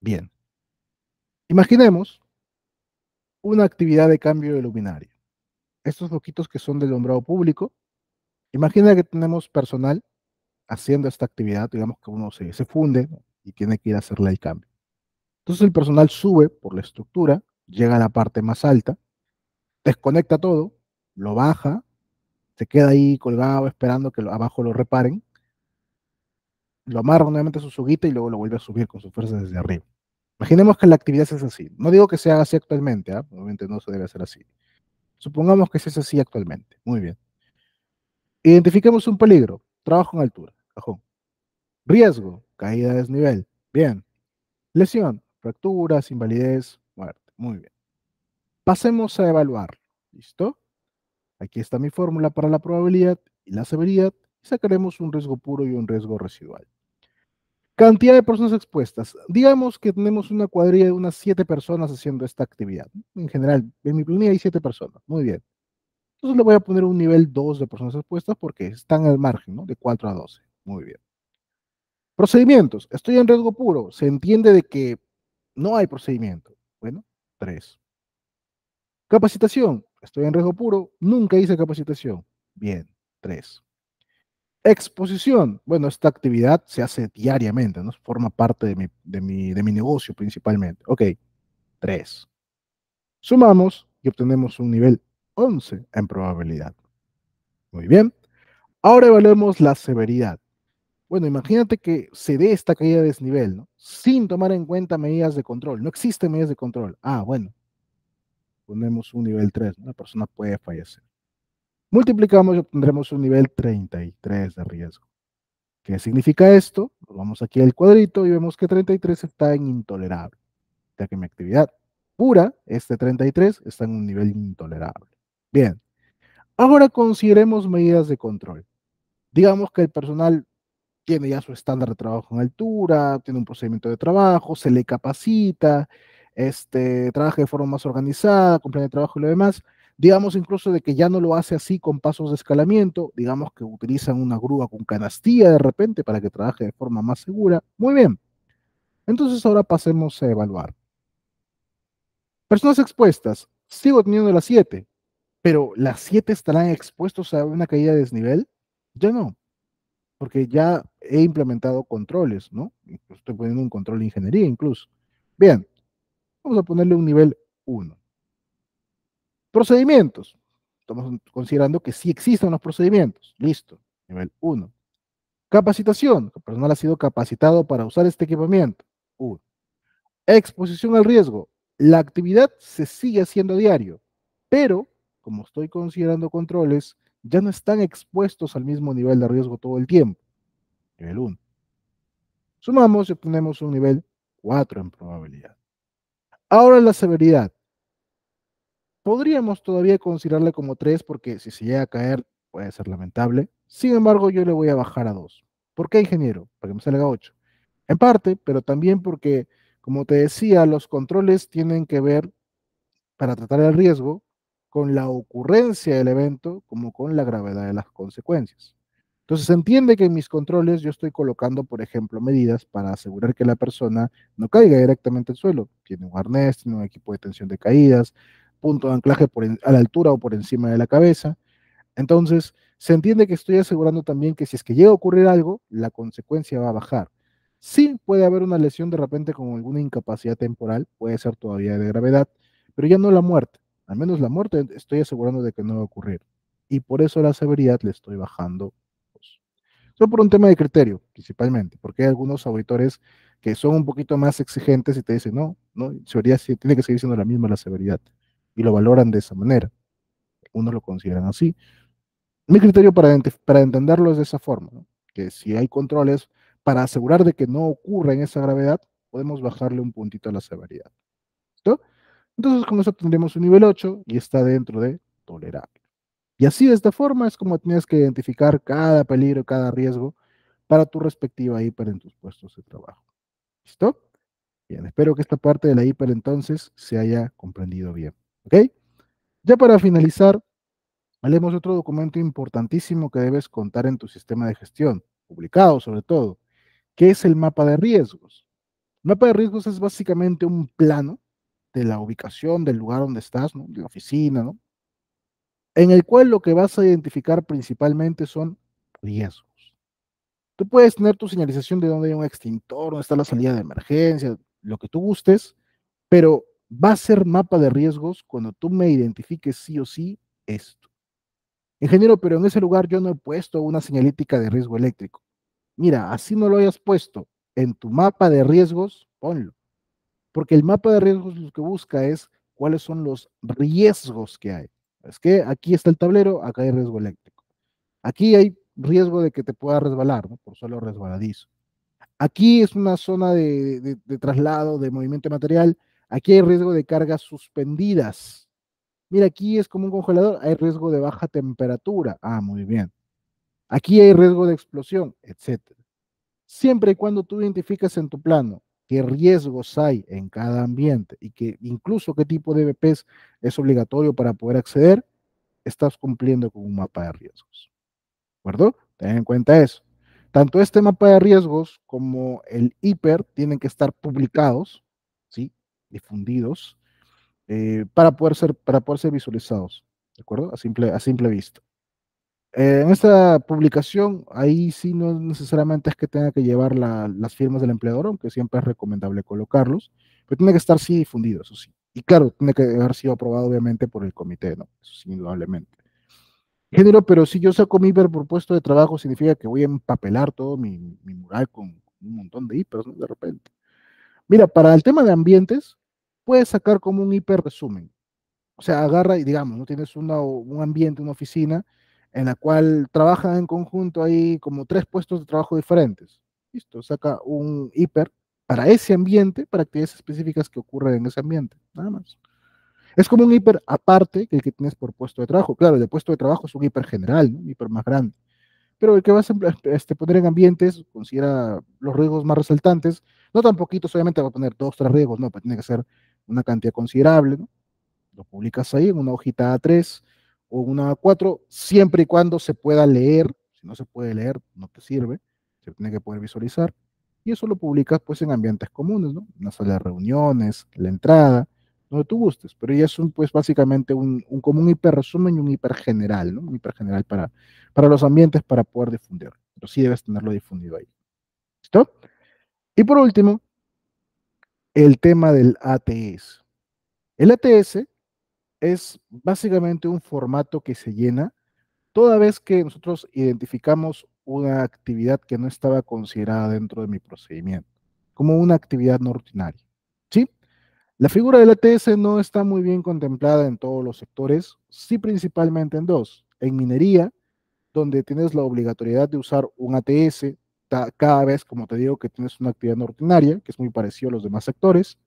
Bien. Imaginemos una actividad de cambio de luminaria. Estos moquitos que son del nombrado público, imagina que tenemos personal haciendo esta actividad, digamos que uno se, funde y tiene que ir a hacerle el cambio. Entonces el personal sube por la estructura, llega a la parte más alta, desconecta todo, lo baja, se queda ahí colgado esperando que lo, abajo lo reparen, lo amarra nuevamente a su suguita y luego lo vuelve a subir con su fuerza desde arriba. Imaginemos que la actividad es así. No digo que se haga así actualmente, ¿ah? obviamente no se debe hacer así. Supongamos que se hace así actualmente. Muy bien. Identifiquemos un peligro. Trabajo en altura. Cajón. Riesgo. Caída de desnivel. Bien. Lesión. Fracturas, invalidez, muerte. Muy bien. Pasemos a evaluar. ¿Listo? Aquí está mi fórmula para la probabilidad y la severidad. sacaremos un riesgo puro y un riesgo residual. Cantidad de personas expuestas. Digamos que tenemos una cuadrilla de unas siete personas haciendo esta actividad. En general, en mi planilla hay siete personas. Muy bien. Entonces le voy a poner un nivel 2 de personas expuestas porque están al margen, ¿no? De 4 a 12. Muy bien. Procedimientos. Estoy en riesgo puro. Se entiende de que no hay procedimiento. Bueno, 3. Capacitación. Estoy en riesgo puro. Nunca hice capacitación. Bien, 3. Exposición. Bueno, esta actividad se hace diariamente, ¿no? Forma parte de mi, de mi, negocio principalmente. Ok, 3. Sumamos y obtenemos un nivel 11 en probabilidad. Muy bien. Ahora evaluemos la severidad. Bueno, imagínate que se dé esta caída de desnivel, ¿no? Sin tomar en cuenta medidas de control. No existen medidas de control. Ah, bueno. Ponemos un nivel 3, una persona puede fallecer multiplicamos y obtendremos un nivel 33 de riesgo. ¿Qué significa esto? Vamos aquí al cuadrito y vemos que 33 está en intolerable, ya que mi actividad pura, este 33, está en un nivel intolerable. Bien, ahora consideremos medidas de control. Digamos que el personal tiene ya su estándar de trabajo en altura, tiene un procedimiento de trabajo, se le capacita, este, trabaja de forma más organizada, cumple el trabajo y lo demás digamos incluso de que ya no lo hace así con pasos de escalamiento, digamos que utilizan una grúa con canastilla de repente para que trabaje de forma más segura. Muy bien. Entonces ahora pasemos a evaluar. Personas expuestas. Sigo teniendo las 7, pero las 7 estarán expuestos a una caída de desnivel. Ya no, porque ya he implementado controles, ¿no? Estoy poniendo un control de ingeniería incluso. Bien, vamos a ponerle un nivel 1. Procedimientos. Estamos considerando que sí existen los procedimientos. Listo. Nivel 1. Capacitación. El personal ha sido capacitado para usar este equipamiento. 1. Exposición al riesgo. La actividad se sigue haciendo diario, pero como estoy considerando controles, ya no están expuestos al mismo nivel de riesgo todo el tiempo. Nivel 1. Sumamos y obtenemos un nivel 4 en probabilidad. Ahora la severidad. Podríamos todavía considerarle como tres porque si se llega a caer puede ser lamentable. Sin embargo, yo le voy a bajar a 2. ¿Por qué, ingeniero? Para que me salga 8. En parte, pero también porque, como te decía, los controles tienen que ver, para tratar el riesgo, con la ocurrencia del evento como con la gravedad de las consecuencias. Entonces se entiende que en mis controles yo estoy colocando, por ejemplo, medidas para asegurar que la persona no caiga directamente al suelo. Tiene un arnés, tiene un equipo de tensión de caídas, punto de anclaje a la altura o por encima de la cabeza. Entonces, se entiende que estoy asegurando también que si es que llega a ocurrir algo, la consecuencia va a bajar. Sí, puede haber una lesión de repente con alguna incapacidad temporal, puede ser todavía de gravedad, pero ya no la muerte. Al menos la muerte estoy asegurando de que no va a ocurrir. Y por eso la severidad le estoy bajando. Son solo por un tema de criterio, principalmente, porque hay algunos auditores que son un poquito más exigentes y te dicen, no, no, severidad si tiene que seguir siendo la misma la severidad y lo valoran de esa manera. uno lo consideran así. Mi criterio para, para entenderlo es de esa forma, que si hay controles, para asegurar de que no ocurra en esa gravedad, podemos bajarle un puntito a la severidad. ¿Listo? Entonces con eso tendremos un nivel 8 y está dentro de tolerable. Y así de esta forma es como tienes que identificar cada peligro, cada riesgo para tu respectiva hiper en tus puestos de trabajo. ¿Listo? Bien, espero que esta parte de la hiper entonces se haya comprendido bien. ¿Ok? Ya para finalizar, hablemos otro documento importantísimo que debes contar en tu sistema de gestión, publicado sobre todo, que es el mapa de riesgos. El mapa de riesgos es básicamente un plano de la ubicación del lugar donde estás, de la oficina, en el cual lo que vas a identificar principalmente son riesgos. Tú puedes tener tu señalización de dónde hay un extintor, dónde está la salida de emergencia, lo que tú gustes, pero va a ser mapa de riesgos cuando tú me identifiques sí o sí esto. Ingeniero, pero en ese lugar yo no he puesto una señalítica de riesgo eléctrico. Mira, así no lo hayas puesto en tu mapa de riesgos, ponlo. Porque el mapa de riesgos lo que busca es cuáles son los riesgos que hay. Es que aquí está el tablero, acá hay riesgo eléctrico. Aquí hay riesgo de que te pueda resbalar, por solo resbaladizo. Aquí es una zona de, de traslado, de movimiento material, Aquí hay riesgo de cargas suspendidas. Mira, aquí es como un congelador, hay riesgo de baja temperatura. Ah, muy bien. Aquí hay riesgo de explosión, etc. Siempre y cuando tú identificas en tu plano qué riesgos hay en cada ambiente y que incluso qué tipo de BPs e es obligatorio para poder acceder, estás cumpliendo con un mapa de riesgos. ¿De acuerdo? Ten en cuenta eso. Tanto este mapa de riesgos como el hiper tienen que estar publicados, ¿sí? difundidos eh, para, poder ser, para poder ser visualizados, ¿de acuerdo? A simple, a simple vista. Eh, en esta publicación, ahí sí no necesariamente es que tenga que llevar la, las firmas del empleador, aunque siempre es recomendable colocarlos, pero tiene que estar sí difundido, eso sí. Y claro, tiene que haber sido aprobado obviamente por el comité, ¿no? Eso sí, indudablemente. Género, pero si yo saco mi ver por puesto de trabajo, significa que voy a empapelar todo mi, mural con un montón de hipers, ¿no? De repente. Mira, para el tema de ambientes, puedes sacar como un hiper resumen. O sea, agarra y digamos, ¿no? Tienes un ambiente, una oficina en la cual trabajan en conjunto ahí como tres puestos de trabajo diferentes. Listo, saca un hiper para ese ambiente, para actividades específicas que ocurren en ese ambiente, nada más. Es como un hiper aparte que el que tienes por puesto de trabajo. Claro, el de puesto de trabajo es un hiper general, un hiper más grande. Pero el que vas a em, em, este, poner en ambientes considera los riesgos más resaltantes. No tan poquitos, obviamente va a poner dos, tres riesgos, no, pero tiene que ser una cantidad considerable, ¿no? Lo publicas ahí en una hojita A3 o una A4, siempre y cuando se pueda leer. Si no se puede leer, no te sirve. Se tiene que poder visualizar. Y eso lo publicas pues en ambientes comunes, ¿no? En sala de reuniones, la entrada, donde tú gustes. Pero ya es un, pues básicamente un, común común hiperresumen y un hipergeneral, ¿no? Un hipergeneral para, para los ambientes para poder difundirlo. Pero sí debes tenerlo difundido ahí. ¿Listo? Y por último, el tema del ATS. El ATS es básicamente un formato que se llena toda vez que nosotros identificamos una actividad que no estaba considerada dentro de mi procedimiento, como una actividad no rutinaria. ¿sí? La figura del ATS no está muy bien contemplada en todos los sectores, sí principalmente en dos, en minería, donde tienes la obligatoriedad de usar un ATS cada vez, como te digo, que tienes una actividad no que es muy parecido a los demás sectores,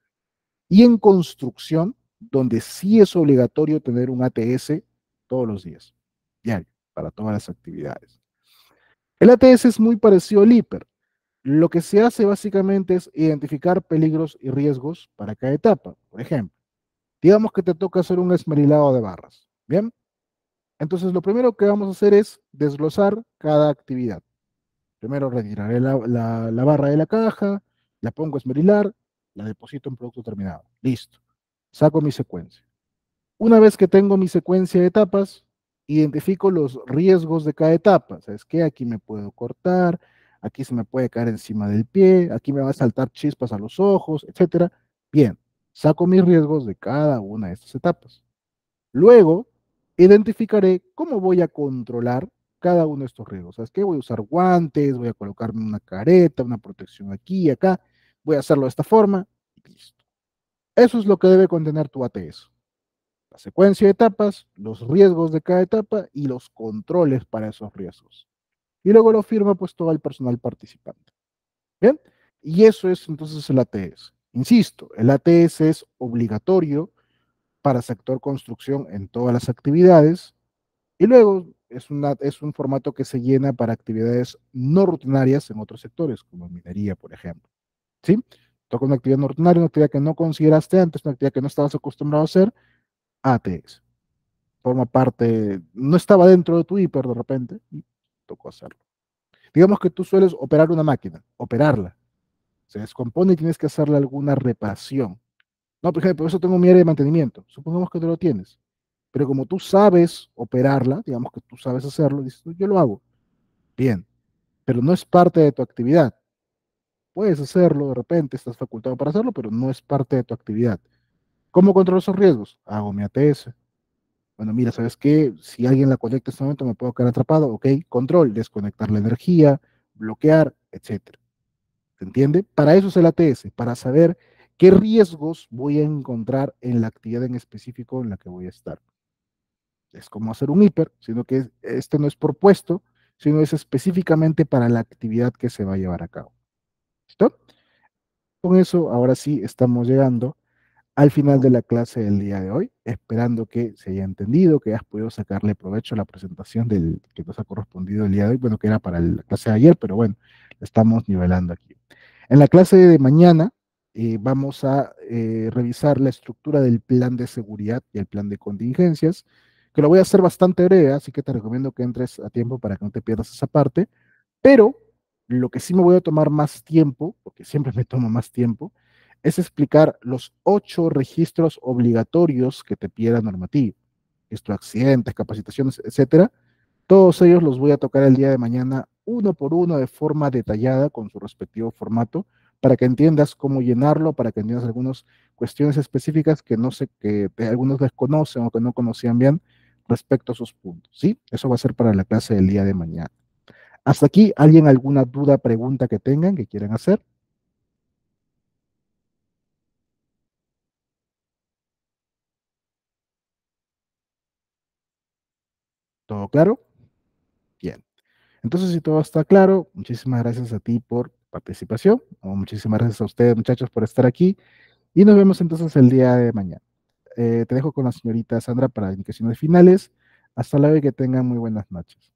y en construcción, donde sí es obligatorio tener un ATS todos los días, diario, para todas las actividades. El ATS es muy parecido al hiper. Lo que se hace básicamente es identificar peligros y riesgos para cada etapa. Por ejemplo, digamos que te toca hacer un esmerilado de barras, ¿bien? Entonces, lo primero que vamos a hacer es desglosar cada actividad. Primero retiraré la, barra de la caja, la pongo a esmerilar, la deposito en producto terminado. Listo. Saco mi secuencia. Una vez que tengo mi secuencia de etapas, identifico los riesgos de cada etapa. ¿Sabes qué? Aquí me puedo cortar, aquí se me puede caer encima del pie, aquí me va a saltar chispas a los ojos, etc. Bien, saco mis riesgos de cada una de estas etapas. Luego, identificaré cómo voy a controlar cada uno de estos riesgos. ¿Sabes qué? Voy a usar guantes, voy a colocarme una careta, una protección aquí y acá, voy a hacerlo de esta forma y listo. Eso es lo que debe contener tu ATS. La secuencia de etapas, los riesgos de cada etapa y los controles para esos riesgos. Y luego lo firma pues todo el personal participante. ¿Bien? Y eso es entonces el ATS. Insisto, el ATS es obligatorio para sector construcción en todas las actividades. Y luego es, una, es un formato que se llena para actividades no rutinarias en otros sectores, como minería, por ejemplo. ¿Sí? Toca una actividad no rutinaria, una actividad que no consideraste antes, una actividad que no estabas acostumbrado a hacer, ATX. Forma parte, no estaba dentro de tu hiper de repente, tocó hacerlo. Digamos que tú sueles operar una máquina, operarla. Se descompone y tienes que hacerle alguna reparación. No, por ejemplo, por eso tengo mi área de mantenimiento. Supongamos que tú lo tienes. Pero como tú sabes operarla, digamos que tú sabes hacerlo, dices, yo lo hago. Bien, pero no es parte de tu actividad. Puedes hacerlo de repente, estás facultado para hacerlo, pero no es parte de tu actividad. ¿Cómo controlo esos riesgos? Hago mi ATS. Bueno, mira, ¿sabes qué? Si alguien la conecta en este momento, me puedo quedar atrapado. Ok, control, desconectar la energía, bloquear, etc. ¿Se entiende? Para eso es el ATS, para saber qué riesgos voy a encontrar en la actividad en específico en la que voy a estar es como hacer un hiper, sino que este no es propuesto, sino es específicamente para la actividad que se va a llevar a cabo. ¿Listo? Con eso, ahora sí estamos llegando al final de la clase del día de hoy, esperando que se haya entendido, que hayas podido sacarle provecho a la presentación del que nos ha correspondido el día de hoy, bueno, que era para la clase de ayer, pero bueno, la estamos nivelando aquí. En la clase de mañana eh, vamos a eh, revisar la estructura del plan de seguridad y el plan de contingencias, que lo voy a hacer bastante breve, así que te recomiendo que entres a tiempo para que no te pierdas esa parte, pero lo que sí me voy a tomar más tiempo, porque siempre me tomo más tiempo, es explicar los ocho registros obligatorios que te pide la normativa. Esto, accidentes, capacitaciones, etcétera. Todos ellos los voy a tocar el día de mañana uno por uno de forma detallada con su respectivo formato para que entiendas cómo llenarlo, para que entiendas algunas cuestiones específicas que no sé, que algunos desconocen o que no conocían bien, respecto a sus puntos, ¿sí? Eso va a ser para la clase del día de mañana. Hasta aquí, ¿alguien alguna duda, pregunta que tengan, que quieran hacer? ¿Todo claro? Bien. Entonces, si todo está claro, muchísimas gracias a ti por participación. muchísimas gracias a ustedes, muchachos, por estar aquí. Y nos vemos entonces el día de mañana. Eh, te dejo con la señorita Sandra para indicaciones finales. Hasta luego y que tengan muy buenas noches.